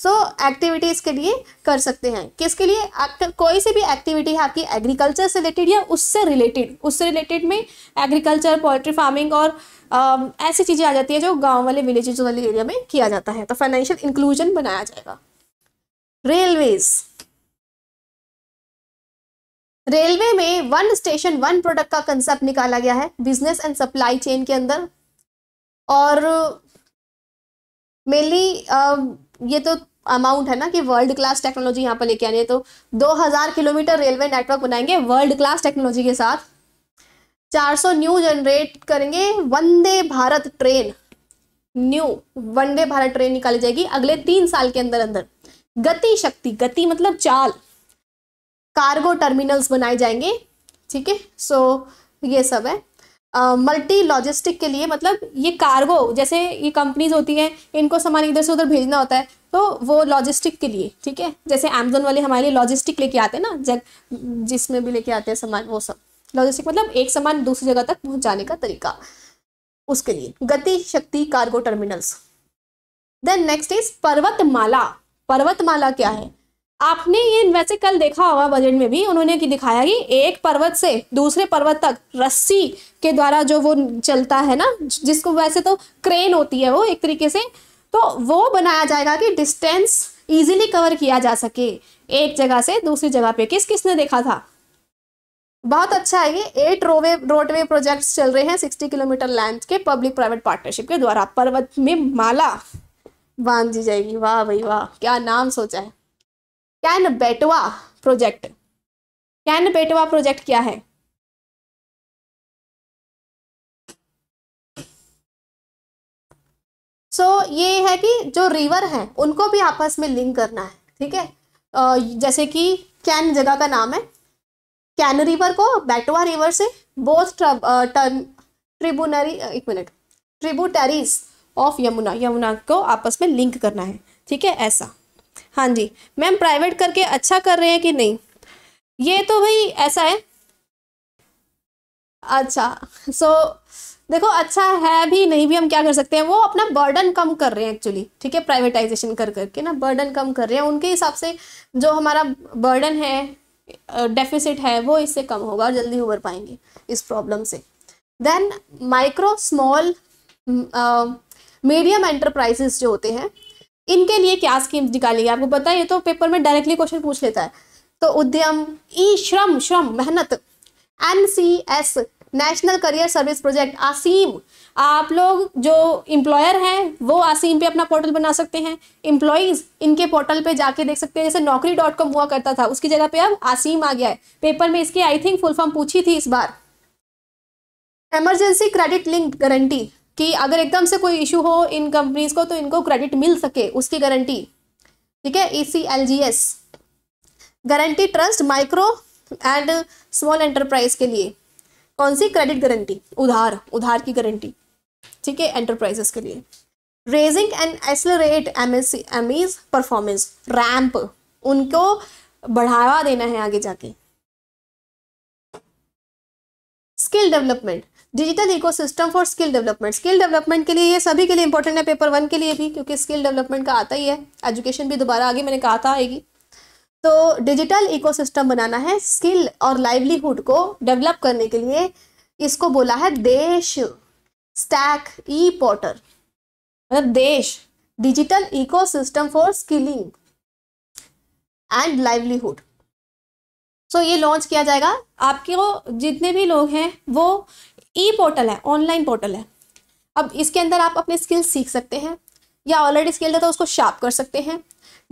सो एक्टिविटीज़ के लिए कर सकते हैं किसके लिए कोई सी भी एक्टिविटी है आपकी एग्रीकल्चर से रिलेटेड या उससे रिलेटेड उससे रिलेटेड में एग्रीकल्चर पोल्ट्री फार्मिंग और आ, ऐसी चीज़ें आ जाती है जो गांव वाले विलेज वाले एरिया में किया जाता है तो फाइनेंशियल इंक्लूजन बनाया जाएगा रेलवेज़ रेलवे में वन स्टेशन वन प्रोडक्ट का कंसेप्ट निकाला गया है बिजनेस एंड सप्लाई चेन के अंदर और मेनली ये तो अमाउंट है ना कि वर्ल्ड क्लास टेक्नोलॉजी यहाँ पर लेके आनी है तो 2000 किलोमीटर रेलवे नेटवर्क बनाएंगे वर्ल्ड क्लास टेक्नोलॉजी के साथ 400 न्यू जनरेट करेंगे Vande Bharat train new Vande Bharat train निकाली जाएगी अगले तीन साल के अंदर अंदर गति शक्ति गति मतलब चाल कार्गो टर्मिनल्स बनाए जाएंगे ठीक है सो ये सब है मल्टी uh, लॉजिस्टिक के लिए मतलब ये कार्गो जैसे ये कंपनीज होती हैं इनको सामान इधर से उधर भेजना होता है तो वो लॉजिस्टिक के लिए ठीक है जैसे अमेजोन वाले हमारे लिए लॉजिस्टिक लेके आते हैं ना जग जिसमें भी लेके आते हैं सामान वो सब लॉजिस्टिक मतलब एक सामान दूसरी जगह तक पहुंचाने का तरीका उसके लिए Gati Shakti cargo terminals then next is Parvatmala Parvatmala क्या है आपने ये वैसे कल देखा होगा बजट में भी उन्होंने कि दिखाया कि एक पर्वत से दूसरे पर्वत तक रस्सी के द्वारा जो वो चलता है ना जिसको वैसे तो क्रेन होती है वो एक तरीके से तो वो बनाया जाएगा कि डिस्टेंस इजीली कवर किया जा सके एक जगह से दूसरी जगह पे किस किसने देखा था बहुत अच्छा है ये एट रोवे रोडवे प्रोजेक्ट चल रहे हैं सिक्सटी किलोमीटर लैंड के पब्लिक प्राइवेट पार्टनरशिप के द्वारा पर्वत में माला बांध दी जाएगी वाह भाई वाह क्या नाम सोचा है कैन बेटवा प्रोजेक्ट कैन बेटवा प्रोजेक्ट क्या है सो so, ये है कि जो रिवर हैं उनको भी आपस में लिंक करना है ठीक है जैसे कि कैन जगह का नाम है कैन रिवर को बैटवा रिवर से बोथ ट्रिब्यूनरी एक minute tributaries of Yamuna Yamuna को आपस में लिंक करना है ठीक है ऐसा हाँ जी मैम प्राइवेट करके अच्छा कर रहे हैं कि नहीं ये तो भाई ऐसा है अच्छा सो so, देखो अच्छा है भी नहीं भी हम क्या कर सकते हैं वो अपना बर्डन कम कर रहे हैं एक्चुअली ठीक है प्राइवेटाइजेशन कर करके ना बर्डन कम कर रहे हैं उनके हिसाब से जो हमारा बर्डन है डेफिसिट है वो इससे कम होगा और जल्दी उबर पाएंगे इस प्रॉब्लम से then micro small medium enterprises जो होते हैं इनके लिए क्या स्कीम्स निकाली गई आपको पता है ये तो पेपर में डायरेक्टली क्वेश्चन पूछ लेता है तो उद्यम ई श्रम श्रम मेहनत N C S national career service project Aseem आप लोग जो इम्प्लॉयर हैं वो आसीम पे अपना पोर्टल बना सकते हैं इम्प्लॉयज इनके पोर्टल पे जाके देख सकते हैं जैसे नौकरी डॉट कॉम हुआ करता था उसकी जगह पे अब आसीम आ गया है पेपर में इसकी आई थिंक फुल फॉर्म पूछी थी इस बार एमरजेंसी क्रेडिट लिंक गारंटी कि अगर एकदम से कोई इशू हो इन कंपनीज को तो इनको क्रेडिट मिल सके उसकी गारंटी ठीक है E C L G S guarantee trust micro and small enterprise के लिए कौन सी क्रेडिट गारंटी उधार उधार की गारंटी ठीक है एंटरप्राइजेस के लिए raising and accelerate M S M Es performance RAMP उनको बढ़ावा देना है आगे जाके skill development digital ecosystem for skill development skill development के लिए ये सभी के लिए इंपॉर्टेंट है पेपर वन के लिए भी क्योंकि स्किल डेवलपमेंट का आता ही है एजुकेशन भी दोबारा आगे मैंने कहा था आएगी तो डिजिटल इकोसिस्टम बनाना है स्किल और लाइवलीहुड को डेवलप करने के लिए इसको बोला है देश स्टैक ई पोर्टर मतलब Desh digital system for skilling and livelihood so ये लॉन्च किया जाएगा आपके जितने भी लोग हैं वो ई पोर्टल है ऑनलाइन पोर्टल है अब इसके अंदर आप अपने स्किल्स सीख सकते हैं या ऑलरेडी स्किल है तो उसको शार्प कर सकते हैं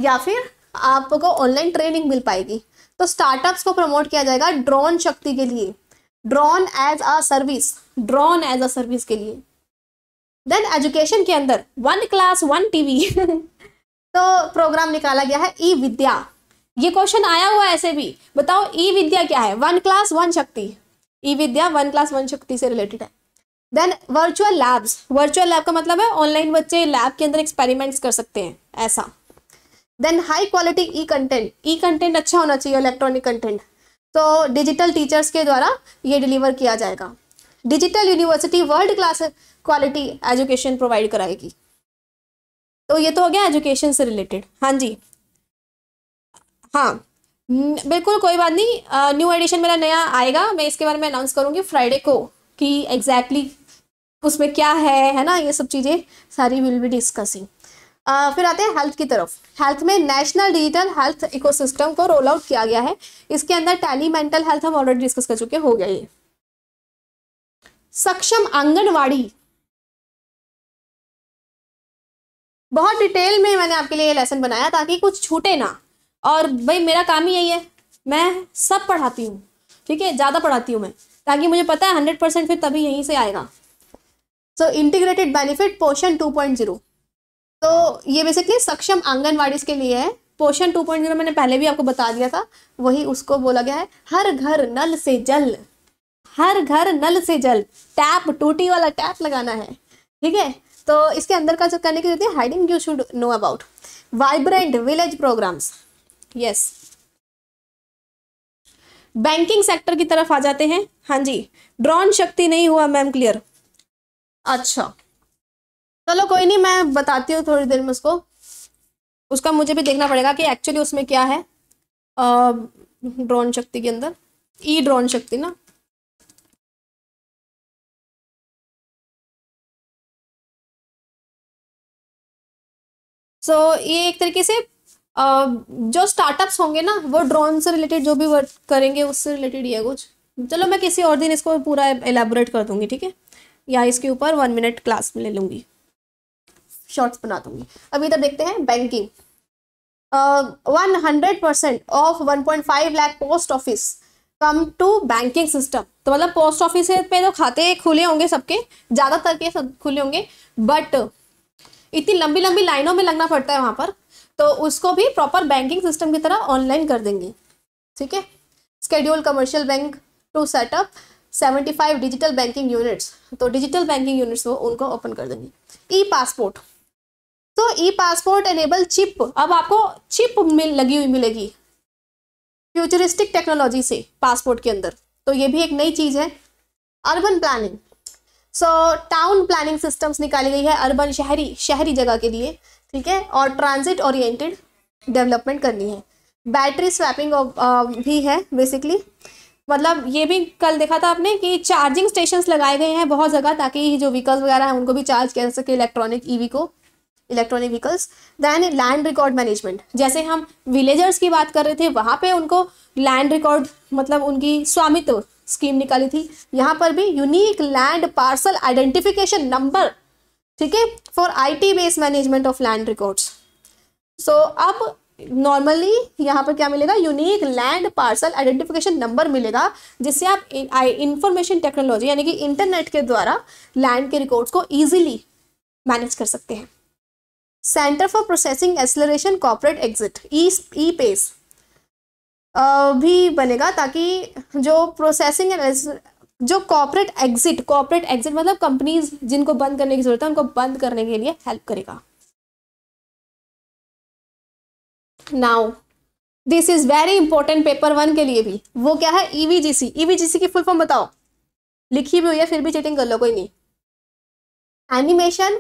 या फिर आपको ऑनलाइन ट्रेनिंग मिल पाएगी तो स्टार्टअप्स को प्रमोट किया जाएगा ड्रोन शक्ति के लिए drone as a service drone as a service के लिए देन एजुकेशन के अंदर वन क्लास वन टीवी तो प्रोग्राम निकाला गया है ई विद्या ये क्वेश्चन आया हुआ ऐसे भी बताओ ई विद्या क्या है वन क्लास वन शक्ति e Vidya one class one शक्ति से रिलेटेड है then virtual labs virtual lab का मतलब है ऑनलाइन बच्चे लैब के अंदर एक्सपेरिमेंट्स कर सकते हैं ऐसा then high quality e content e content अच्छा होना चाहिए इलेक्ट्रॉनिक कंटेंट तो डिजिटल टीचर्स के द्वारा ये डिलीवर किया जाएगा digital university world class quality education provide कराएगी तो ये तो हो गया एजुकेशन से रिलेटेड हाँ जी हाँ बिल्कुल कोई बात नहीं न्यू एडिशन मेरा नया आएगा मैं इसके बारे में अनाउंस करूँगी फ्राइडे को कि एग्जैक्टली exactly उसमें क्या है है ना ये सब चीज़ें सारी विल बी डिस्कसिंग फिर आते हैं हेल्थ की तरफ हेल्थ में नेशनल डिजिटल हेल्थ इकोसिस्टम को रोल आउट किया गया है इसके अंदर टैली मेंटल हेल्थ हम ऑलरेडी डिस्कस कर चुके हो गया ये सक्षम आंगनवाड़ी बहुत डिटेल में मैंने आपके लिए ये लेसन बनाया ताकि कुछ छूटे ना और भाई मेरा काम ही यही है मैं सब पढ़ाती हूँ ठीक है ज़्यादा पढ़ाती हूँ मैं ताकि मुझे पता है हंड्रेड परसेंट फिर तभी यहीं से आएगा so integrated benefit Poshan two point zero तो ये बेसिकली सक्षम आंगनवाड़ी के लिए है पोषण टू पॉइंट जीरो मैंने पहले भी आपको बता दिया था वही उसको बोला गया है हर घर नल से जल हर घर नल से जल टैप टूटी वाला टैप लगाना है ठीक है तो इसके अंदर का जो करने की जरूरत है hiding you should know about vibrant village programmes yes banking sector की तरफ आ जाते हैं हाँ जी ड्रोन शक्ति नहीं हुआ मैम क्लियर अच्छा चलो कोई नहीं मैं बताती हूँ थोड़ी देर में उसको उसका मुझे भी देखना पड़ेगा कि एक्चुअली उसमें क्या है ड्रोन शक्ति के अंदर ई ड्रोन शक्ति ना सो so, ये एक तरीके से जो स्टार्टअप्स होंगे ना वो ड्रोन से रिलेटेड जो भी वर्क करेंगे उससे रिलेटेड ये कुछ चलो मैं किसी और दिन इसको पूरा एलेबोरेट कर दूंगी ठीक है या इसके ऊपर वन मिनट क्लास में ले लूंगी शॉर्ट्स बना दूंगी अभी इधर तो देखते हैं banking one hundred percent of one point five lakh post office come to banking system तो मतलब पोस्ट ऑफिस पे तो खाते खुले होंगे सबके ज़्यादातर के सब खुले होंगे बट इतनी लंबी लंबी लाइनों में लगना पड़ता है वहाँ पर तो उसको भी प्रॉपर बैंकिंग सिस्टम की तरह ऑनलाइन कर देंगे ठीक है schedule commercial bank to set up 75 digital banking units तो डिजिटल बैंकिंग यूनिट्स वो उनको ओपन कर देंगे ई पासपोर्ट तो ई पासपोर्ट एनेबल चिप अब आपको चिप मिल लगी हुई मिलेगी फ्यूचरिस्टिक टेक्नोलॉजी से पासपोर्ट के अंदर तो ये भी एक नई चीज़ है urban planning so town planning systems निकाली गई है अर्बन शहरी शहरी जगह के लिए ठीक है और ट्रांजिट ओरिएंटेड डेवलपमेंट करनी है बैटरी स्वैपिंग uh, भी है बेसिकली मतलब ये भी कल देखा था आपने कि चार्जिंग स्टेशन लगाए गए हैं बहुत जगह ताकि जो व्हीकल्स वगैरह हैं उनको भी चार्ज कर सके इलेक्ट्रॉनिक ईवी e को electronic vehicles than land record management जैसे हम विलेजर्स की बात कर रहे थे वहाँ पे उनको लैंड रिकॉर्ड मतलब उनकी स्वामित्व स्कीम निकाली थी यहाँ पर भी unique land parcel identification number ठीक है for I T based management of land records so अब नॉर्मली यहाँ पर क्या मिलेगा unique land parcel identification number मिलेगा जिससे आप इंफॉर्मेशन टेक्नोलॉजी यानी कि इंटरनेट के द्वारा लैंड के रिकॉर्ड्स को ईजिली मैनेज कर सकते हैं centre for processing acceleration corporate exit e pace भी बनेगा ताकि जो प्रोसेसिंग एंड जो कॉपरेट एग्जिट कॉपरेट एग्जिट मतलब कंपनीज जिनको बंद करने की जरूरत है उनको बंद करने के लिए हेल्प करेगा now this is very important paper one के लिए भी वो क्या है ईवीजीसी e ईवीजीसी e की फुल फॉर्म बताओ लिखी भी हुई है फिर भी चीटिंग कर लो कोई नहीं animation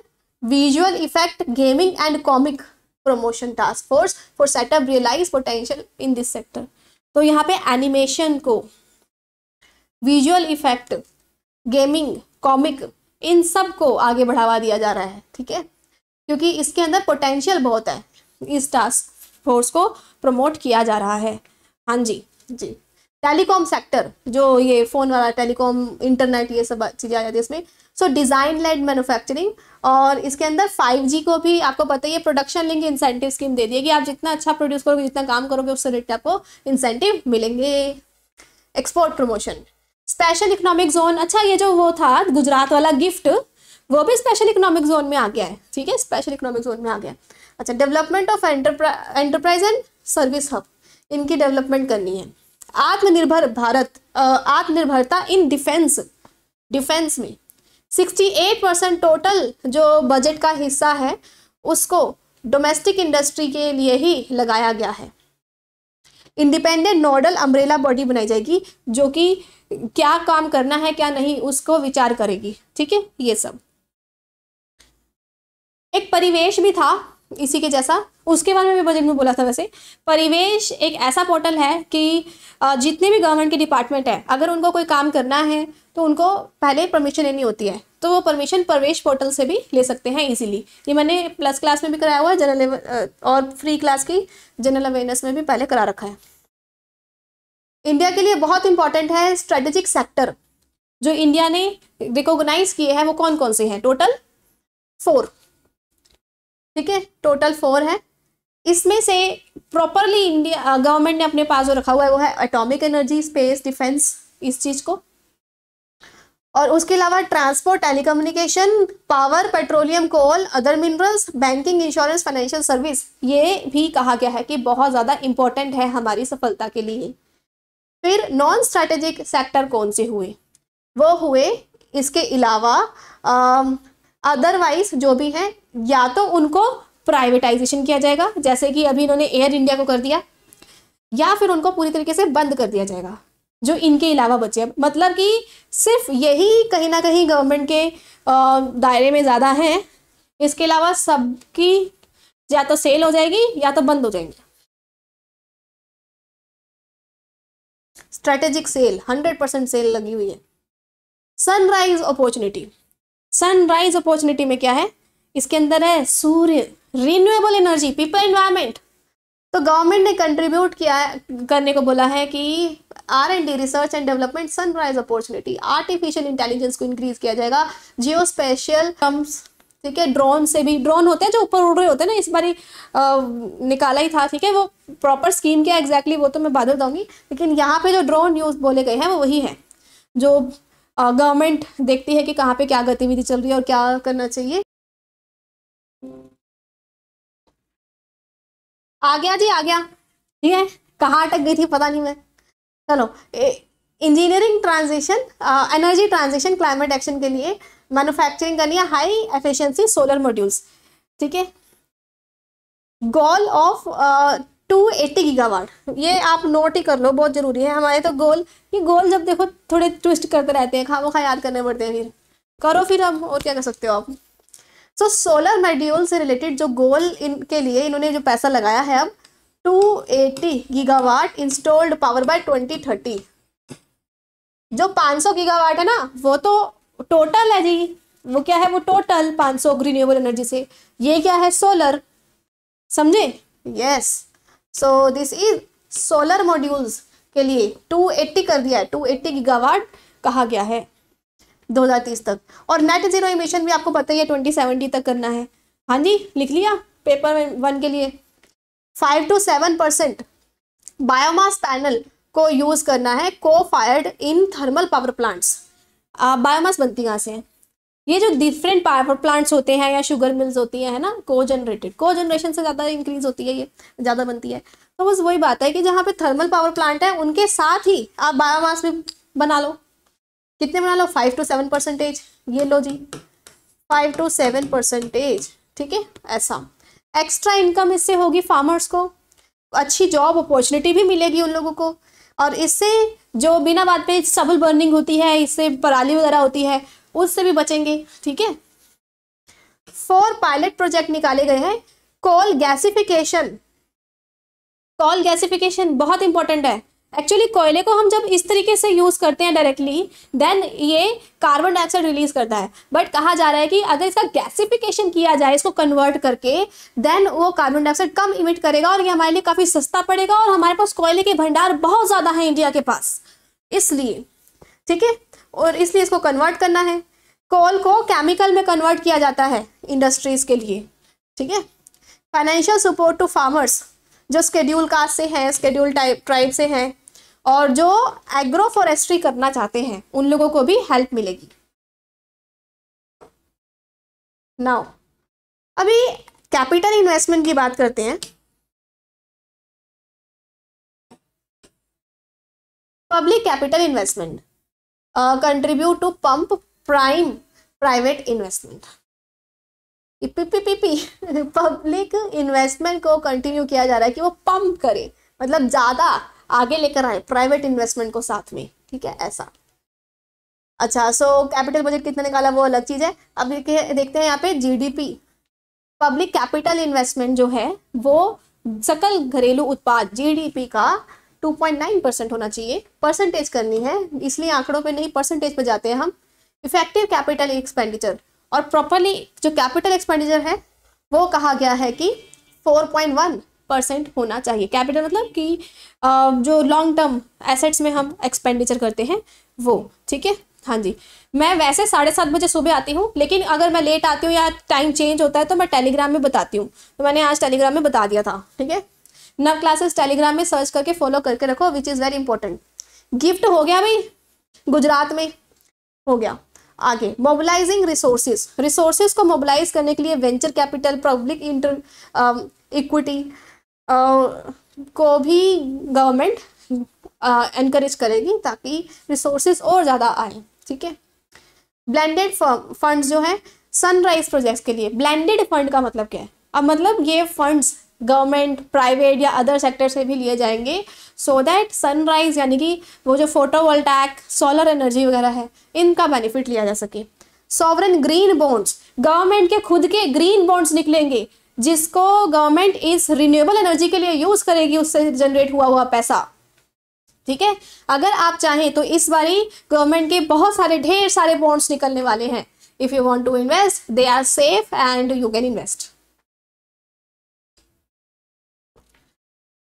visual effect gaming and comic promotion task force for set up realise potential in this sector तो यहाँ पे एनिमेशन को विजुअल इफेक्ट गेमिंग कॉमिक इन सब को आगे बढ़ावा दिया जा रहा है ठीक है क्योंकि इसके अंदर पोटेंशियल बहुत है इस टास्क फोर्स को प्रमोट किया जा रहा है हाँ जी जी टेलीकॉम सेक्टर जो ये फ़ोन वाला टेलीकॉम इंटरनेट ये सब चीज़ें आ जाती है इसमें सो डिज़ाइन लेड मैन्युफैक्चरिंग और इसके अंदर 5G को भी आपको पता ही है प्रोडक्शन लिंक इंसेंटिव स्कीम दे दिए कि आप जितना अच्छा प्रोड्यूस करोगे जितना काम करोगे उससे रिलेटेड आपको इंसेंटिव मिलेंगे export promotion special economic zone अच्छा ये जो वो था गुजरात वाला गिफ्ट वो भी स्पेशल इकोनॉमिक जोन में आ गया है ठीक है स्पेशल इकोनॉमिक जोन में आ गया अच्छा development of enterprise and service hub इनकी डेवलपमेंट करनी है आत्मनिर्भर भारत आत्मनिर्भरता इन डिफेंस डिफेंस में 68 परसेंट टोटल जो बजट का हिस्सा है उसको डोमेस्टिक इंडस्ट्री के लिए ही लगाया गया है इंडिपेंडेंट नोडल अम्ब्रेला बॉडी बनाई जाएगी जो कि क्या काम करना है क्या नहीं उसको विचार करेगी ठीक है ये सब एक परिवेश भी था इसी के जैसा उसके बारे में भी बजट में बोला था वैसे परिवेश एक ऐसा पोर्टल है कि जितने भी गवर्नमेंट के डिपार्टमेंट है अगर उनको कोई काम करना है तो उनको पहले परमिशन लेनी होती है तो वो परमिशन प्रवेश पोर्टल से भी ले सकते हैं इजीली ये मैंने प्लस क्लास में भी कराया हुआ है जनरल और फ्री क्लास की जनरल अवेयरनेस में भी पहले करा रखा है इंडिया के लिए बहुत इंपॉर्टेंट है स्ट्रेटेजिक सेक्टर जो इंडिया ने रिकॉग्नाइज किए हैं वो कौन कौन से हैं टोटल फोर ठीक है टोटल फोर है इसमें से प्रॉपरली इंडिया गवर्नमेंट ने अपने पास जो रखा हुआ है वो है एटॉमिक एनर्जी स्पेस डिफेंस इस चीज़ को और उसके अलावा transport telecommunication power petroleum coal other minerals banking insurance financial service ये भी कहा गया है कि बहुत ज़्यादा इंपॉर्टेंट है हमारी सफलता के लिए फिर नॉन स्ट्रेटेजिक सेक्टर कौन से हुए वो हुए इसके अलावा अदरवाइज जो भी हैं या तो उनको प्राइवेटाइजेशन किया जाएगा जैसे कि अभी इन्होंने एयर इंडिया को कर दिया या फिर उनको पूरी तरीके से बंद कर दिया जाएगा जो इनके अलावा बचे हैं मतलब कि सिर्फ यही कहीं ना कहीं गवर्नमेंट के दायरे में ज़्यादा हैं इसके अलावा सबकी या तो सेल हो जाएगी या तो बंद हो जाएंगी strategic sale hundred percent sale लगी हुई है सनराइज अपॉर्चुनिटी सनराइज अपॉर्चुनिटी में क्या है इसके अंदर है सूर्य रिन्यूएबल एनर्जी पीपल एनवायरमेंट तो गवर्नमेंट ने कंट्रीब्यूट किया करने को बोला है कि R and D research and development sunrise opportunity artificial intelligence को इंक्रीज किया जाएगा जियो स्पेशल ठीक है ड्रोन से भी ड्रोन होते हैं जो ऊपर उड़ रहे होते हैं ना इस बार ही निकाला ही था ठीक है वो प्रॉपर स्कीम क्या एग्जैक्टली वो तो मैं बाद दूंगी लेकिन यहाँ पे जो ड्रोन यूज बोले गए हैं वो वही है जो गवर्नमेंट देखती है कि कहाँ पे क्या गतिविधि चल रही है और क्या करना चाहिए आ गया जी आ गया ठीक है कहाँ अटक गई थी पता नहीं मैं चलो engineering transition energy transition climate action के लिए मैन्युफैक्चरिंग करनी है हाई एफिशिएंसी सोलर मॉड्यूल्स ठीक है goal of two eighty gigawatt ये आप नोट ही कर लो बहुत ज़रूरी है हमारे तो गोल ये गोल जब देखो थोड़े ट्विस्ट करते रहते हैं खामो खा याद करने पड़ते हैं फिर करो फिर अब और क्या कर सकते हो आप सो सोलर मॉड्यूल से रिलेटेड जो गोल इनके लिए इन्होंने जो पैसा लगाया है अब 280 गीगावाट इंस्टॉल्ड पावर बाय 2030 जो 500 गीगावाट है ना वो तो टोटल है जी वो क्या है वो टोटल 500 रिन्यूएबल एनर्जी से ये क्या है सोलर समझे yes so this is solar modules के लिए 280 कर दिया है 280 गीगावाट कहा गया है 2030 तक और नेट जीरो इमिशन भी आपको पता ही है सेवेंटी तक करना है हाँ जी लिख लिया पेपर वन के लिए five to seven percent biomass panel को यूज़ करना है co fired in thermal power plants biomass बनती कहाँ से है ये जो डिफरेंट पावर प्लांट्स होते हैं या शुगर मिल्स होती है, है ना को जनरेटेड को जनरेशन से ज़्यादा इंक्रीज होती है ये ज़्यादा बनती है तो बस वही बात है कि जहाँ पे थर्मल पावर प्लांट है उनके साथ ही आप बायोमास भी बना लो कितने बना लो फाइव टू सेवन परसेंटेज ये लो जी फाइव टू सेवन परसेंटेज ठीक है ऐसा एक्स्ट्रा इनकम इससे होगी फार्मर्स को अच्छी जॉब अपॉर्चुनिटी भी मिलेगी उन लोगों को और इससे जो बिना बात पे सबल बर्निंग होती है इससे पराली वगैरह होती है उससे भी बचेंगे ठीक है फोर पायलट प्रोजेक्ट निकाले गए हैं कॉल गैसिफिकेशन कॉल गैसिफिकेशन बहुत इंपॉर्टेंट है एक्चुअली कोयले को हम जब इस तरीके से यूज़ करते हैं डायरेक्टली देन ये कार्बन डाइऑक्साइड रिलीज करता है बट कहा जा रहा है कि अगर इसका गैसिफिकेशन किया जाए इसको कन्वर्ट करके देन वो कार्बन डाइऑक्साइड कम इमिट करेगा और ये हमारे लिए काफ़ी सस्ता पड़ेगा और हमारे पास कोयले के भंडार बहुत ज़्यादा हैं इंडिया के पास इसलिए ठीक है और इसलिए इसको कन्वर्ट करना है कोल को केमिकल में कन्वर्ट किया जाता है इंडस्ट्रीज़ के लिए ठीक है फाइनेंशियल सपोर्ट टू फार्मर्स जो स्केड्यूल कास्ट से हैं स्केड्यूल टाइप ट्राइब से हैं और जो एग्रो फॉरेस्ट्री करना चाहते हैं उन लोगों को भी हेल्प मिलेगी नाउ अभी कैपिटल इन्वेस्टमेंट की बात करते हैं public capital investment contribute to pump prime private investment P P P P public investment को कंटिन्यू किया जा रहा है कि वो पंप करे मतलब ज़्यादा आगे लेकर आए प्राइवेट इन्वेस्टमेंट को साथ में ठीक है ऐसा अच्छा सो कैपिटल बजट कितना निकाला वो अलग चीज़ है अब देखिए देखते हैं यहाँ पे जीडीपी पब्लिक कैपिटल इन्वेस्टमेंट जो है वो सकल घरेलू उत्पाद जीडीपी का 2.9 परसेंट होना चाहिए परसेंटेज करनी है इसलिए आंकड़ों पे नहीं परसेंटेज पे जाते हैं हम इफेक्टिव कैपिटल एक्सपेंडिचर और प्रॉपरली जो कैपिटल एक्सपेंडिचर है वो कहा गया है कि फोर परसेंट होना चाहिए कैपिटल मतलब कि जो लॉन्ग टर्म एसेट्स में हम एक्सपेंडिचर करते हैं वो ठीक है हाँ जी मैं वैसे साढ़े सात बजे सुबह आती हूँ लेकिन अगर मैं लेट आती हूँ या टाइम चेंज होता है तो मैं टेलीग्राम में बताती हूँ तो मैंने आज टेलीग्राम में बता दिया था ठीक है नव क्लासेस टेलीग्राम में सर्च करके फॉलो करके रखो which is very important gift हो गया भाई गुजरात में हो गया आगे मोबिलाइजिंग रिसोर्सेज रिसोर्सेज को मोबिलाइज करने के लिए venture capital public inter equity को भी गवर्नमेंट इनक्रेज करेगी ताकि रिसोर्सेज और ज़्यादा आए ठीक है ब्लेंडेड फंड्स जो है सनराइज प्रोजेक्ट्स के लिए ब्लेंडेड फंड का मतलब क्या है अब मतलब ये फंड्स गवर्नमेंट प्राइवेट या अदर सेक्टर से भी लिए जाएंगे सो दैट सनराइज यानी कि वो जो फोटोवोल्टैक सोलर एनर्जी वगैरह है इनका बेनिफिट लिया जा सके सॉवरन ग्रीन बॉन्ड्स गवर्नमेंट के खुद के ग्रीन बॉन्ड्स निकलेंगे जिसको गवर्नमेंट इस रिन्यूएबल एनर्जी के लिए यूज करेगी उससे जनरेट हुआ हुआ पैसा ठीक है अगर आप चाहें तो इस बारी गवर्नमेंट के बहुत सारे ढेर सारे बॉन्ड्स निकलने वाले हैं if you want to invest they are safe and you can invest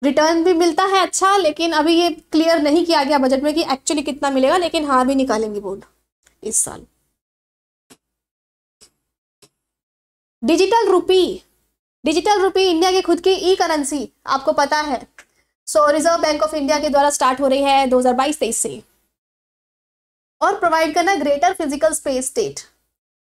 return भी मिलता है अच्छा लेकिन अभी ये क्लियर नहीं किया गया बजट में कि एक्चुअली कितना मिलेगा लेकिन हाँ भी निकालेंगे बोर्ड इस साल digital rupee digital rupee India की खुद की ई करेंसी आपको पता है so reserve bank of India के द्वारा स्टार्ट हो रही है 2022-23 से और प्रोवाइड करना greater physical space state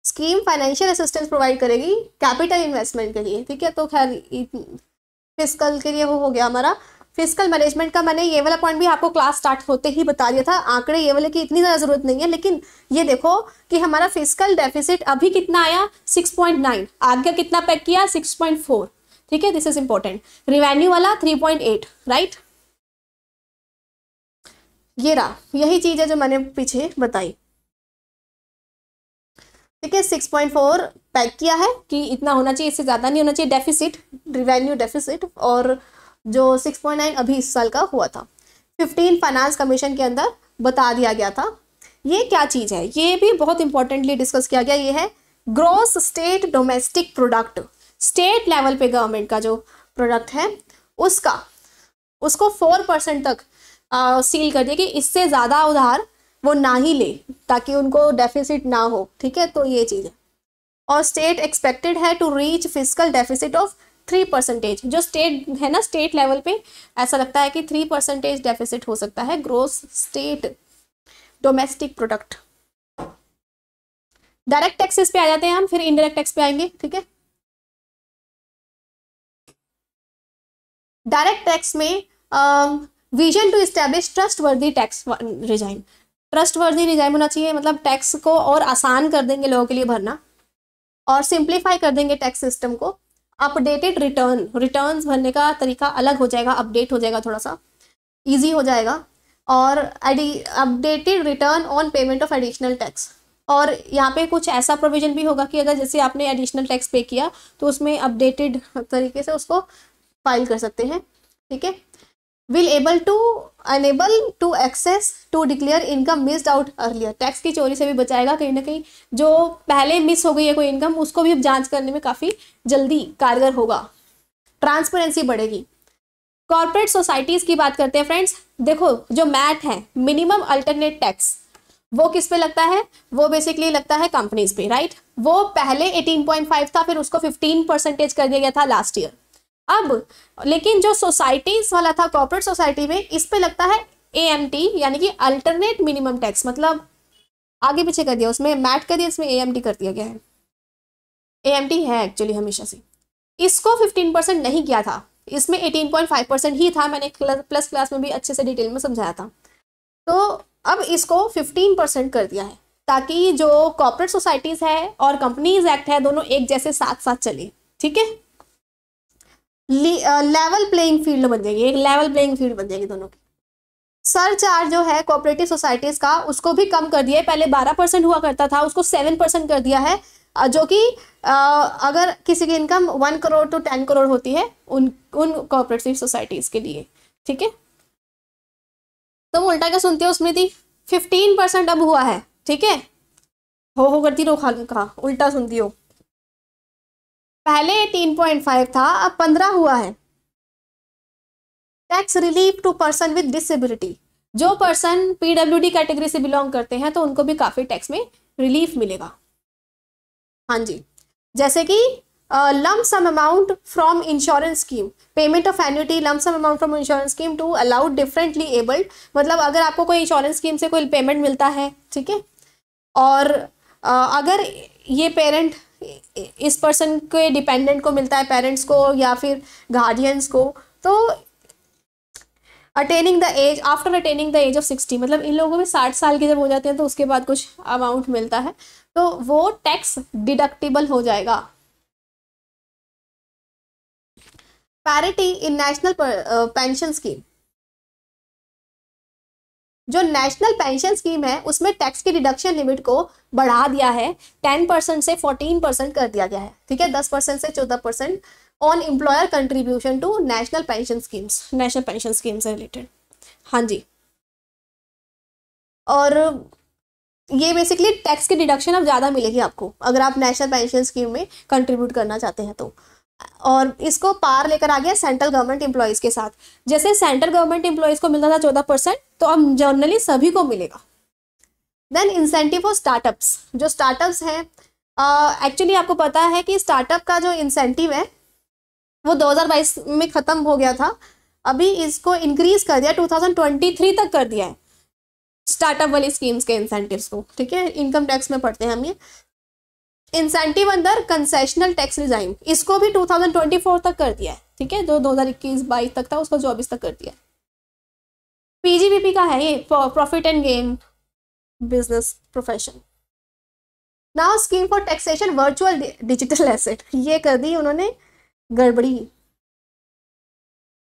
scheme financial assistance provide करेगी कैपिटल इन्वेस्टमेंट के लिए ठीक है तो खैर फिजिकल के लिए वो हो गया हमारा फिजिकल मैनेजमेंट का मैंने ये वाला पॉइंट भी आपको क्लास स्टार्ट होते ही बता दिया था आंकड़े ये वाले की इतनी ज़्यादा ज़रूरत नहीं है लेकिन ये देखो कि हमारा फिजिकल डेफिसिट अभी कितना आया 6.9 आगे कितना पैक किया 6.4 ठीक है दिस इज इंपॉर्टेंट रिवेन्यू वाला 3.8 राइट ये रहा यही चीज़ है जो मैंने पीछे बताई ठीक है 6.4 पैक किया है कि इतना होना चाहिए इससे ज़्यादा नहीं होना चाहिए डेफिसिट रिवेन्यू डेफिसिट और जो 6.9 अभी इस साल का हुआ था 15 फाइनेंस कमीशन के अंदर बता दिया गया था ये क्या चीज़ है ये भी बहुत इंपॉर्टेंटली डिस्कस किया गया ये है gross state domestic product state level पे गवर्नमेंट का जो प्रोडक्ट है उसका उसको फोर परसेंट तक आ, सील कर दिया कि इससे ज़्यादा उधार वो ना ही ले ताकि उनको डेफिसिट ना हो ठीक है तो ये चीज़ है और स्टेट एक्सपेक्टेड है to reach fiscal deficit of three percentage जो स्टेट है ना स्टेट लेवल पे ऐसा लगता है कि थ्री परसेंटेज डेफिसिट हो सकता है gross state domestic product direct taxes पे आ जाते हैं हम फिर इनडायरेक्ट टैक्स पे आएंगे ठीक है डायरेक्ट टैक्स में vision to establish trustworthy tax regime trustworthy regime होना चाहिए मतलब टैक्स को और आसान कर देंगे लोगों के लिए भरना और सिंप्लीफाई कर देंगे टैक्स सिस्टम को अपडेटेड रिटर्न रिटर्न्स भरने का तरीका अलग हो जाएगा अपडेट हो जाएगा थोड़ा सा ईजी हो जाएगा और updated return on payment of additional tax और यहाँ पे कुछ ऐसा प्रोविजन भी होगा कि अगर जैसे आपने एडिशनल टैक्स पे किया तो उसमें अपडेटेड तरीके से उसको फाइल कर सकते हैं ठीक है will able to enable to access to declare income missed out earlier tax की चोरी से भी बचाएगा कहीं ना कहीं जो पहले मिस हो गई है कोई इनकम उसको भी अब जांच करने में काफ़ी जल्दी कारगर होगा ट्रांसपेरेंसी बढ़ेगी कॉरपोरेट सोसाइटीज़ की बात करते हैं फ्रेंड्स देखो जो मैथ है मिनिमम अल्टरनेट टैक्स वो किस पे लगता है वो बेसिकली लगता है कंपनीज पे राइट वो पहले 18.5 था फिर उसको 15 परसेंटेज कर दिया गया था लास्ट ईयर अब लेकिन जो सोसाइटीज वाला था कॉर्पोरेट सोसाइटी में इस पे लगता है ए एम टी यानी कि अल्टरनेट मिनिमम टैक्स मतलब आगे पीछे कर दिया उसमें मैट कर दिया इसमें ए एम टी कर दिया गया है ए एम टी है एक्चुअली हमेशा से इसको फिफ्टीन परसेंट नहीं किया था इसमें एटीन पॉइंट फाइव परसेंट ही था मैंने प्लस क्लास में भी अच्छे से डिटेल में समझाया था तो अब इसको फिफ्टीन परसेंट कर दिया है ताकि जो कॉर्पोरेट सोसाइटीज़ है और कंपनीज एक्ट है दोनों एक जैसे साथ साथ चले ठीक है लेवल प्लेइंग फील्ड बन जाएगी एक लेवल प्लेइंग फील्ड बन जाएगी दोनों की सर चार्ज जो है कोऑपरेटिव सोसाइटीज़ का उसको भी कम कर दिया है पहले बारह परसेंट हुआ करता था उसको सेवन परसेंट कर दिया है जो कि अगर किसी की income one crore to ten crore होती है उन उन कोऑपरेटिव सोसाइटीज़ के लिए ठीक है तुम उल्टा क्या सुनते हो स्मृति फिफ्टीन परसेंट अब हुआ है ठीक है हो हो करती रो खा कहा उल्टा सुनती हो पहले 18.5 था अब 15 हुआ है tax relief to person with disability जो पर्सन डी कैटेगरी से बिलोंग करते हैं तो उनको भी काफ़ी टैक्स में रिलीफ मिलेगा हाँ जी जैसे कि lump sum amount from insurance scheme payment of annuity lump sum amount from insurance scheme to allowed differently abled मतलब अगर आपको कोई इंश्योरेंस स्कीम से कोई पेमेंट मिलता है ठीक है और uh, अगर ये पेरेंट इस पर्सन के डिपेंडेंट को मिलता है पेरेंट्स को या फिर गार्जियंस को तो attaining the age after attaining the age of sixty मतलब इन लोगों में साठ साल के जब हो जाते हैं तो उसके बाद कुछ अमाउंट मिलता है तो वो टैक्स डिडक्टिबल हो जाएगा parity in national pension scheme जो नेशनल पेंशन स्कीम है उसमें टैक्स की डिडक्शन लिमिट को बढ़ा दिया है टेन परसेंट से फोर्टीन परसेंट कर दिया गया है ठीक है दस परसेंट से चौदह percent on employer contribution to national pension schemes national pension scheme से रिलेटेड हाँ जी और ये बेसिकली टैक्स की डिडक्शन अब ज़्यादा मिलेगी आपको अगर आप नेशनल पेंशन स्कीम में कंट्रीब्यूट करना चाहते हैं तो और इसको पार लेकर आ गया सेंट्रल गवर्नमेंट एम्प्लॉयज़ के साथ जैसे सेंट्रल गवर्नमेंट एम्प्लॉयज़ को मिलता था चौदह परसेंट तो अब जर्नली सभी को मिलेगा देन इंसेंटिव फॉर स्टार्टअप्स जो स्टार्टअप्स हैं एक्चुअली आपको पता है कि स्टार्टअप का जो इंसेंटिव है वो 2022 में ख़त्म हो गया था अभी इसको इंक्रीज कर दिया 2023 तक कर दिया है स्टार्टअप वाली स्कीम्स के इंसेंटिव्स को ठीक है इनकम टैक्स में पढ़ते हैं हम ये इंसेंटिव अंदर कंसेशनल टैक्स रिजाइम इसको भी 2024 तक कर दिया है ठीक है जो 2021 22 तक था उसको चौबीस तक कर दिया है पीजीबीपी का है ये profit and gain business profession now scheme for taxation virtual digital asset ये कर दी उन्होंने गड़बड़ी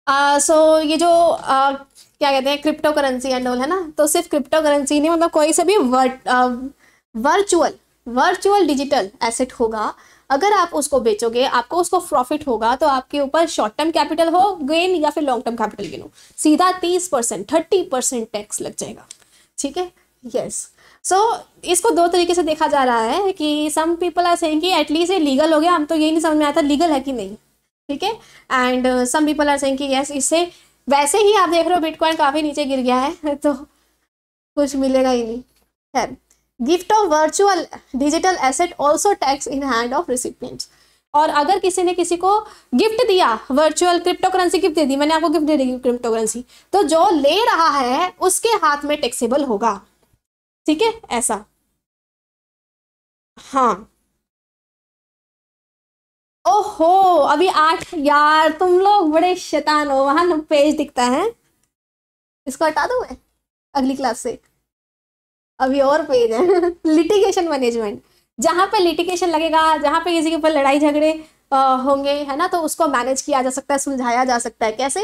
सो uh, so, ये जो uh, क्या कहते हैं क्रिप्टो करेंसी एंड ऑल है ना तो सिर्फ क्रिप्टो करेंसी नहीं मतलब कोई से भी वर्चुअल वर्चुअल डिजिटल एसेट होगा अगर आप उसको बेचोगे आपको उसको प्रॉफिट होगा तो आपके ऊपर शॉर्ट टर्म कैपिटल हो गेन या फिर लॉन्ग टर्म कैपिटल गेन हो सीधा तीस परसेंट थर्टी परसेंट टैक्स लग जाएगा ठीक है यस सो इसको दो तरीके से देखा जा रहा है कि सम पीपल आर सेइंग कि एटलीस्ट ये लीगल हो गया हम तो ये नहीं समझ में आता लीगल है कि नहीं ठीक है and some people are saying कि यस इससे वैसे ही आप देख रहे हो बिटकॉइन काफ़ी नीचे गिर गया है तो कुछ मिलेगा ही नहीं खैर gift of virtual digital asset also tax in hand of recipient और अगर किसी ने किसी को गिफ्ट दिया वर्चुअल क्रिप्टो करेंसी गिफ्ट दे दी मैंने आपको गिफ्ट दे दी क्रिप्टो करेंसी तो जो ले रहा है उसके हाथ में टैक्सेबल होगा ठीक है ऐसा हाँ ओहो अभी आठ यार तुम लोग बड़े शैतान हो वहां पेज दिखता है इसको हटा दो मैं अगली क्लास से अभी और पेज है लिटिगेशन मैनेजमेंट जहाँ पे लिटिगेशन लगेगा जहाँ पे किसी के ऊपर लड़ाई झगड़े होंगे है ना तो उसको मैनेज किया जा सकता है सुलझाया जा सकता है कैसे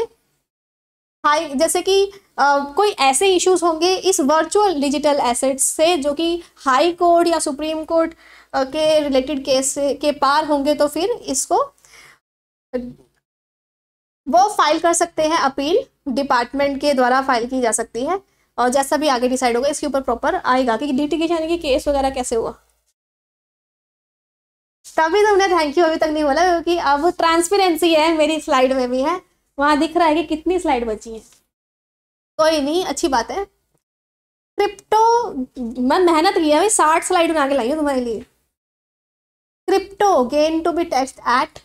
हाई जैसे कि आ, कोई ऐसे इश्यूज होंगे इस वर्चुअल डिजिटल एसेट्स से जो कि हाई कोर्ट या सुप्रीम कोर्ट के रिलेटेड केस के पार होंगे तो फिर इसको वो फाइल कर सकते हैं अपील डिपार्टमेंट के द्वारा फाइल की जा सकती है और जैसा भी आगे डिसाइड होगा इसके ऊपर प्रॉपर आएगा कि लिटिगेशन यानी कि केस वगैरह कैसे हुआ तभी तो तुमने थैंक यू अभी तक नहीं बोला क्योंकि अब ट्रांसपेरेंसी है मेरी स्लाइड में भी है वहाँ दिख रहा है कि कितनी स्लाइड बची है कोई नहीं अच्छी बात है क्रिप्टो मैं मेहनत की है भाई साठ स्लाइड बना के लाई हूँ तुम्हारे लिए crypto gain to be tax at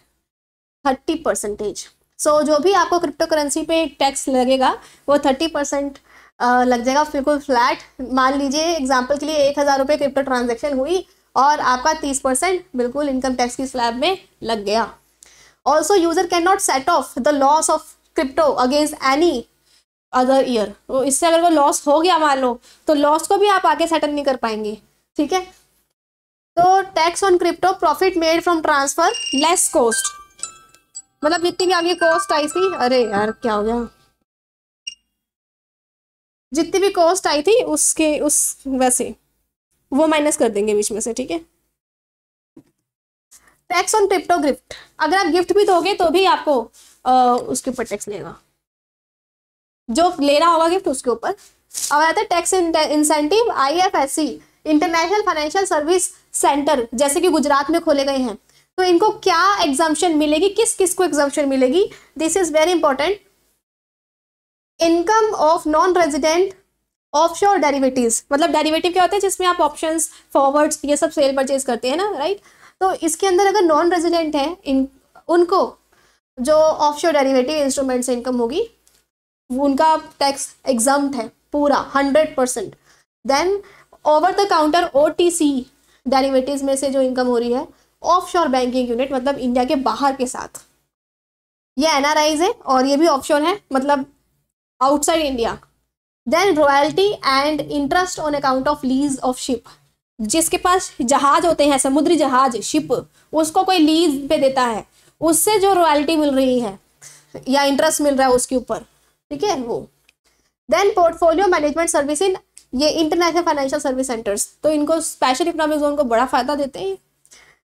thirty percentage so जो भी आपको क्रिप्टो करेंसी पे टैक्स लगेगा वो थर्टी परसेंट लग जाएगा बिल्कुल फ्लैट मान लीजिए एग्जाम्पल के लिए एक हज़ार रुपये क्रिप्टो ट्रांजेक्शन हुई और आपका तीस परसेंट बिल्कुल इनकम टैक्स की स्लैब में लग गया also user cannot set off the loss of crypto against any other year तो इससे अगर वो लॉस हो गया मान लो तो लॉस को भी आप आगे सेटल नहीं कर पाएंगे ठीक है तो tax on crypto profit made from transfer less cost मतलब जितनी भी आगे कॉस्ट आई थी अरे यार क्या हो गया जितनी भी कॉस्ट आई थी उसके उस वैसे वो माइनस कर देंगे बीच में से ठीक है टैक्स ऑन क्रिप्टो गिफ्ट अगर आप गिफ्ट भी दोगे तो भी आपको आ, उसके ऊपर टैक्स लेगा जो लेना होगा गिफ्ट उसके ऊपर अब आता है tax incentive IFSC international financial service centre जैसे कि गुजरात में खोले गए हैं तो इनको क्या एग्जाम्पन मिलेगी किस किस को एग्जाम्पन मिलेगी this is very important income of non resident offshore derivatives मतलब डेरिवेटिव क्या होते हैं जिसमें आप ऑप्शंस फॉरवर्ड्स ये सब सेल परचेज करते हैं ना राइट तो इसके अंदर अगर नॉन रेजिडेंट है इन उनको जो ऑफशोर डेरिवेटिव इंस्ट्रूमेंट से इनकम होगी उनका टैक्स एग्जाम है पूरा hundred percent then over the counter O T C derivative में से जो इनकम हो रही है ऑफशोर बैंकिंग यूनिट मतलब इंडिया के बाहर के साथ ये एनआरआईज है और ये भी ऑप्शन है मतलब outside India. Then royalty and interest on account of lease of ship. जिसके पास जहाज होते हैं समुद्री जहाज शिप उसको कोई लीज पे देता है उससे जो रॉयल्टी मिल रही है या इंटरेस्ट मिल रहा है उसके ऊपर ठीक है वो then portfolio management service in ये इंटरनेशनल फाइनेंशियल सर्विस सेंटर्स तो इनको स्पेशल इकोनॉमिक जोन को बड़ा फायदा देते हैं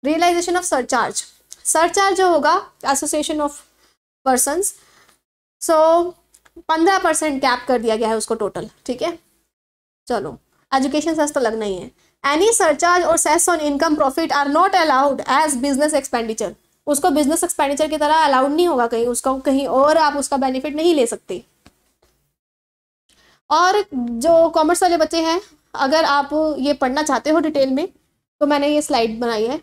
रियलाइजेशन ऑफ सरचार्ज सरचार्ज जो होगा एसोसिएशन ऑफ पर्सन सो पंद्रह परसेंट कैप कर दिया गया है उसको टोटल ठीक है चलो एजुकेशन सेस तो लगना ही है एनी सरचार्ज और cess on income profit are not allowed as business expenditure उसको बिजनेस एक्सपेंडिचर की तरह अलाउड नहीं होगा कहीं उसको कहीं और आप उसका बेनिफिट नहीं ले सकते और जो कॉमर्स वाले बच्चे हैं अगर आप ये पढ़ना चाहते हो डिटेल में तो मैंने ये स्लाइड बनाई है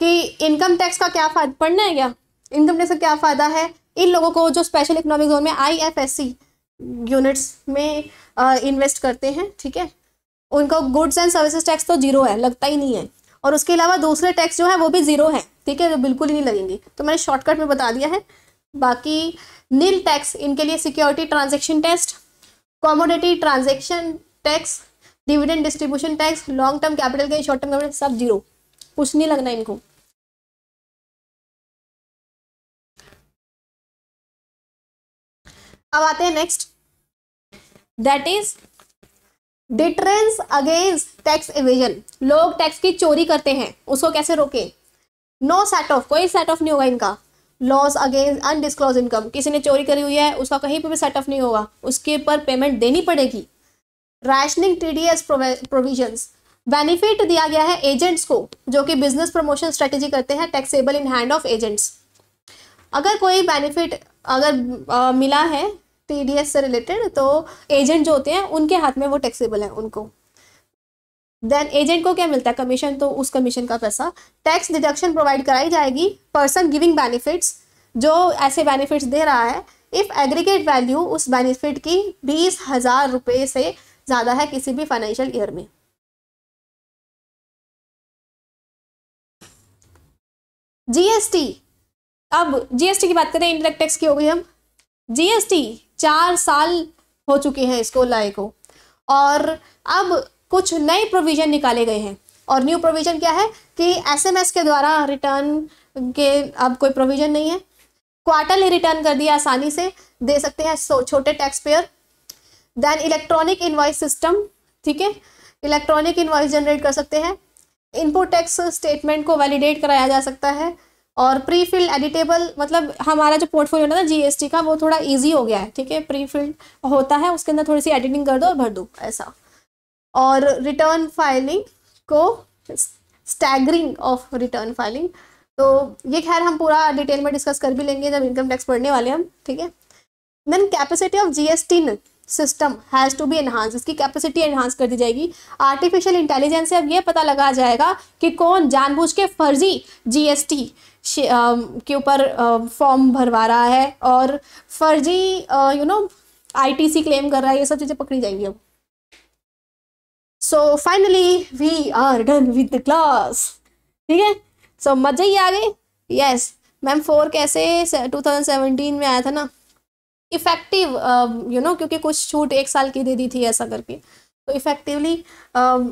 कि इनकम टैक्स का क्या फायदा पढ़ना है क्या इन कंपनी से क्या फ़ायदा है इन लोगों को जो स्पेशल इकोनॉमिक जोन में I F S C units में इन्वेस्ट करते हैं ठीक है उनको गुड्स एंड सर्विसेज टैक्स तो जीरो है लगता ही नहीं है और उसके अलावा दूसरे टैक्स जो है वो भी ज़ीरो है ठीक है वो बिल्कुल ही नहीं लगेंगे तो मैंने शॉर्टकट में बता दिया है बाकी नील टैक्स इनके लिए सिक्योरिटी ट्रांजेक्शन टेस्ट commodity transaction tax dividend distribution tax long term capital gain short term capital सब जीरो कुछ नहीं लगना इनको अब आते हैं next that is deterrence against tax evasion लोग टैक्स की चोरी करते हैं उसको कैसे रोके नो सेट ऑफ कोई सेट ऑफ नहीं होगा इनका लॉस अगेंस्ट अनडिस्कलोज इनकम किसी ने चोरी करी हुई है उसका कहीं पर भी सेट ऑफ नहीं होगा उसके ऊपर पेमेंट देनी पड़ेगी rationing T D S provisions benefit दिया गया है एजेंट्स को जो कि बिजनेस प्रमोशन स्ट्रेटेजी करते हैं taxable in hand of agents अगर कोई बेनिफिट अगर आ, मिला है टी से रिलेटेड तो एजेंट जो होते हैं उनके हाथ में वो टैक्सेबल है उनको देन एजेंट को क्या मिलता है कमीशन तो उस कमीशन का पैसा टैक्स डिडक्शन प्रोवाइड कराई जाएगी पर्सन गिविंग बेनिफिट्स जो ऐसे बेनिफिट्स दे रहा है इफ़ एग्रीगेट वैल्यू उस बेनिफिट की बीस हज़ार रुपये से ज़्यादा है किसी भी फाइनेंशियल ईयर में जीएसटी अब जीएसटी की बात करें इनडायरेक्ट टैक्स की हो गई हम जीएसटी चार साल हो चुके हैं इसको लाए को और अब कुछ नए प्रोविजन निकाले गए हैं और न्यू प्रोविजन क्या है कि एसएमएस के द्वारा रिटर्न के अब कोई प्रोविजन नहीं है क्वार्टरली रिटर्न कर दिया आसानी से दे सकते हैं छोटे tax payer then electronic invoice system ठीक है इलेक्ट्रॉनिक इन्वाइस जनरेट कर सकते हैं इनपुट टैक्स स्टेटमेंट को वैलिडेट कराया जा सकता है और प्री फिल्ड एडिटेबल मतलब हमारा जो पोर्टफोलियो ना जीएसटी का वो थोड़ा इजी हो गया है ठीक है प्री फिल्ड होता है उसके अंदर थोड़ी सी एडिटिंग कर दो और भर दो ऐसा और रिटर्न फाइलिंग को स्टैगरिंग ऑफ रिटर्न फाइलिंग तो ये खैर हम पूरा डिटेल में डिस्कस कर भी लेंगे जब इनकम टैक्स पढ़ने वाले हम ठीक है then capacity of G system has to be enhance इसकी कैपेसिटी एनहांस कर दी जाएगी आर्टिफिशियल इंटेलिजेंस से अब ये पता लगा जाएगा कि कौन जानबूझ के फर्जी जीएसटी के ऊपर फॉर्म भरवा रहा है और फर्जी यू नो आईटीसी क्लेम कर रहा है ये सब चीज़ें पकड़ी जाएंगी अब so finally we are done with the class ठीक है सो मजा ही आ गई यस मैम फोर कैसे 2017 में आया था ना इफेक्टिव यू नो क्योंकि कुछ छूट एक साल की दे दी थी ऐसा करके तो इफेक्टिवली uh,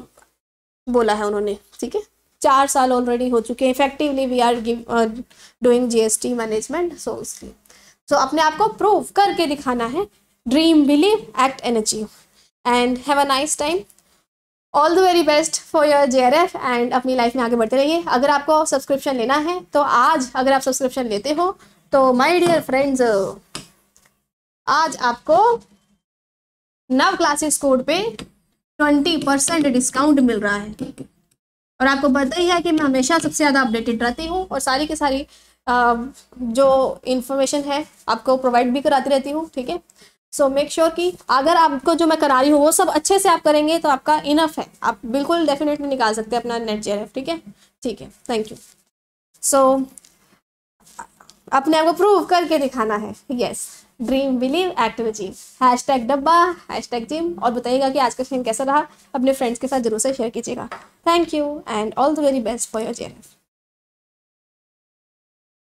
बोला है उन्होंने ठीक है चार साल ऑलरेडी हो चुके हैं effectively we are doing GST management so इसलिए सो अपने आप को प्रूव करके दिखाना है dream believe act and achieve and have a nice time all the very best for your J R F and अपनी लाइफ में आगे बढ़ते रहिए अगर आपको सब्सक्रिप्शन लेना है तो आज अगर आप सब्सक्रिप्शन लेते हो तो माई डियर फ्रेंड्स आज आपको नव क्लासेस कोड पे ट्वेंटी परसेंट डिस्काउंट मिल रहा है ठीक है और आपको पता ही है कि मैं हमेशा सबसे ज़्यादा अपडेटेड रहती हूँ और सारी की सारी आ, जो इन्फॉर्मेशन है आपको प्रोवाइड भी कराती रहती हूँ ठीक है सो मेक श्योर कि अगर आपको जो मैं करा रही हूँ वो सब अच्छे से आप करेंगे तो आपका इनफ है आप बिल्कुल डेफिनेटली निकाल सकते हैं अपना नेट जेर ठीक है ठीक है थैंक यू सो अपने आप को प्रूव करके दिखाना है yes yes. Dream believe activity hashtag डब्बा हैश टैग जिम और बताइएगा कि आज का सीन कैसा रहा अपने फ्रेंड्स के साथ जरूर से शेयर कीजिएगा thank you and all the very best for your J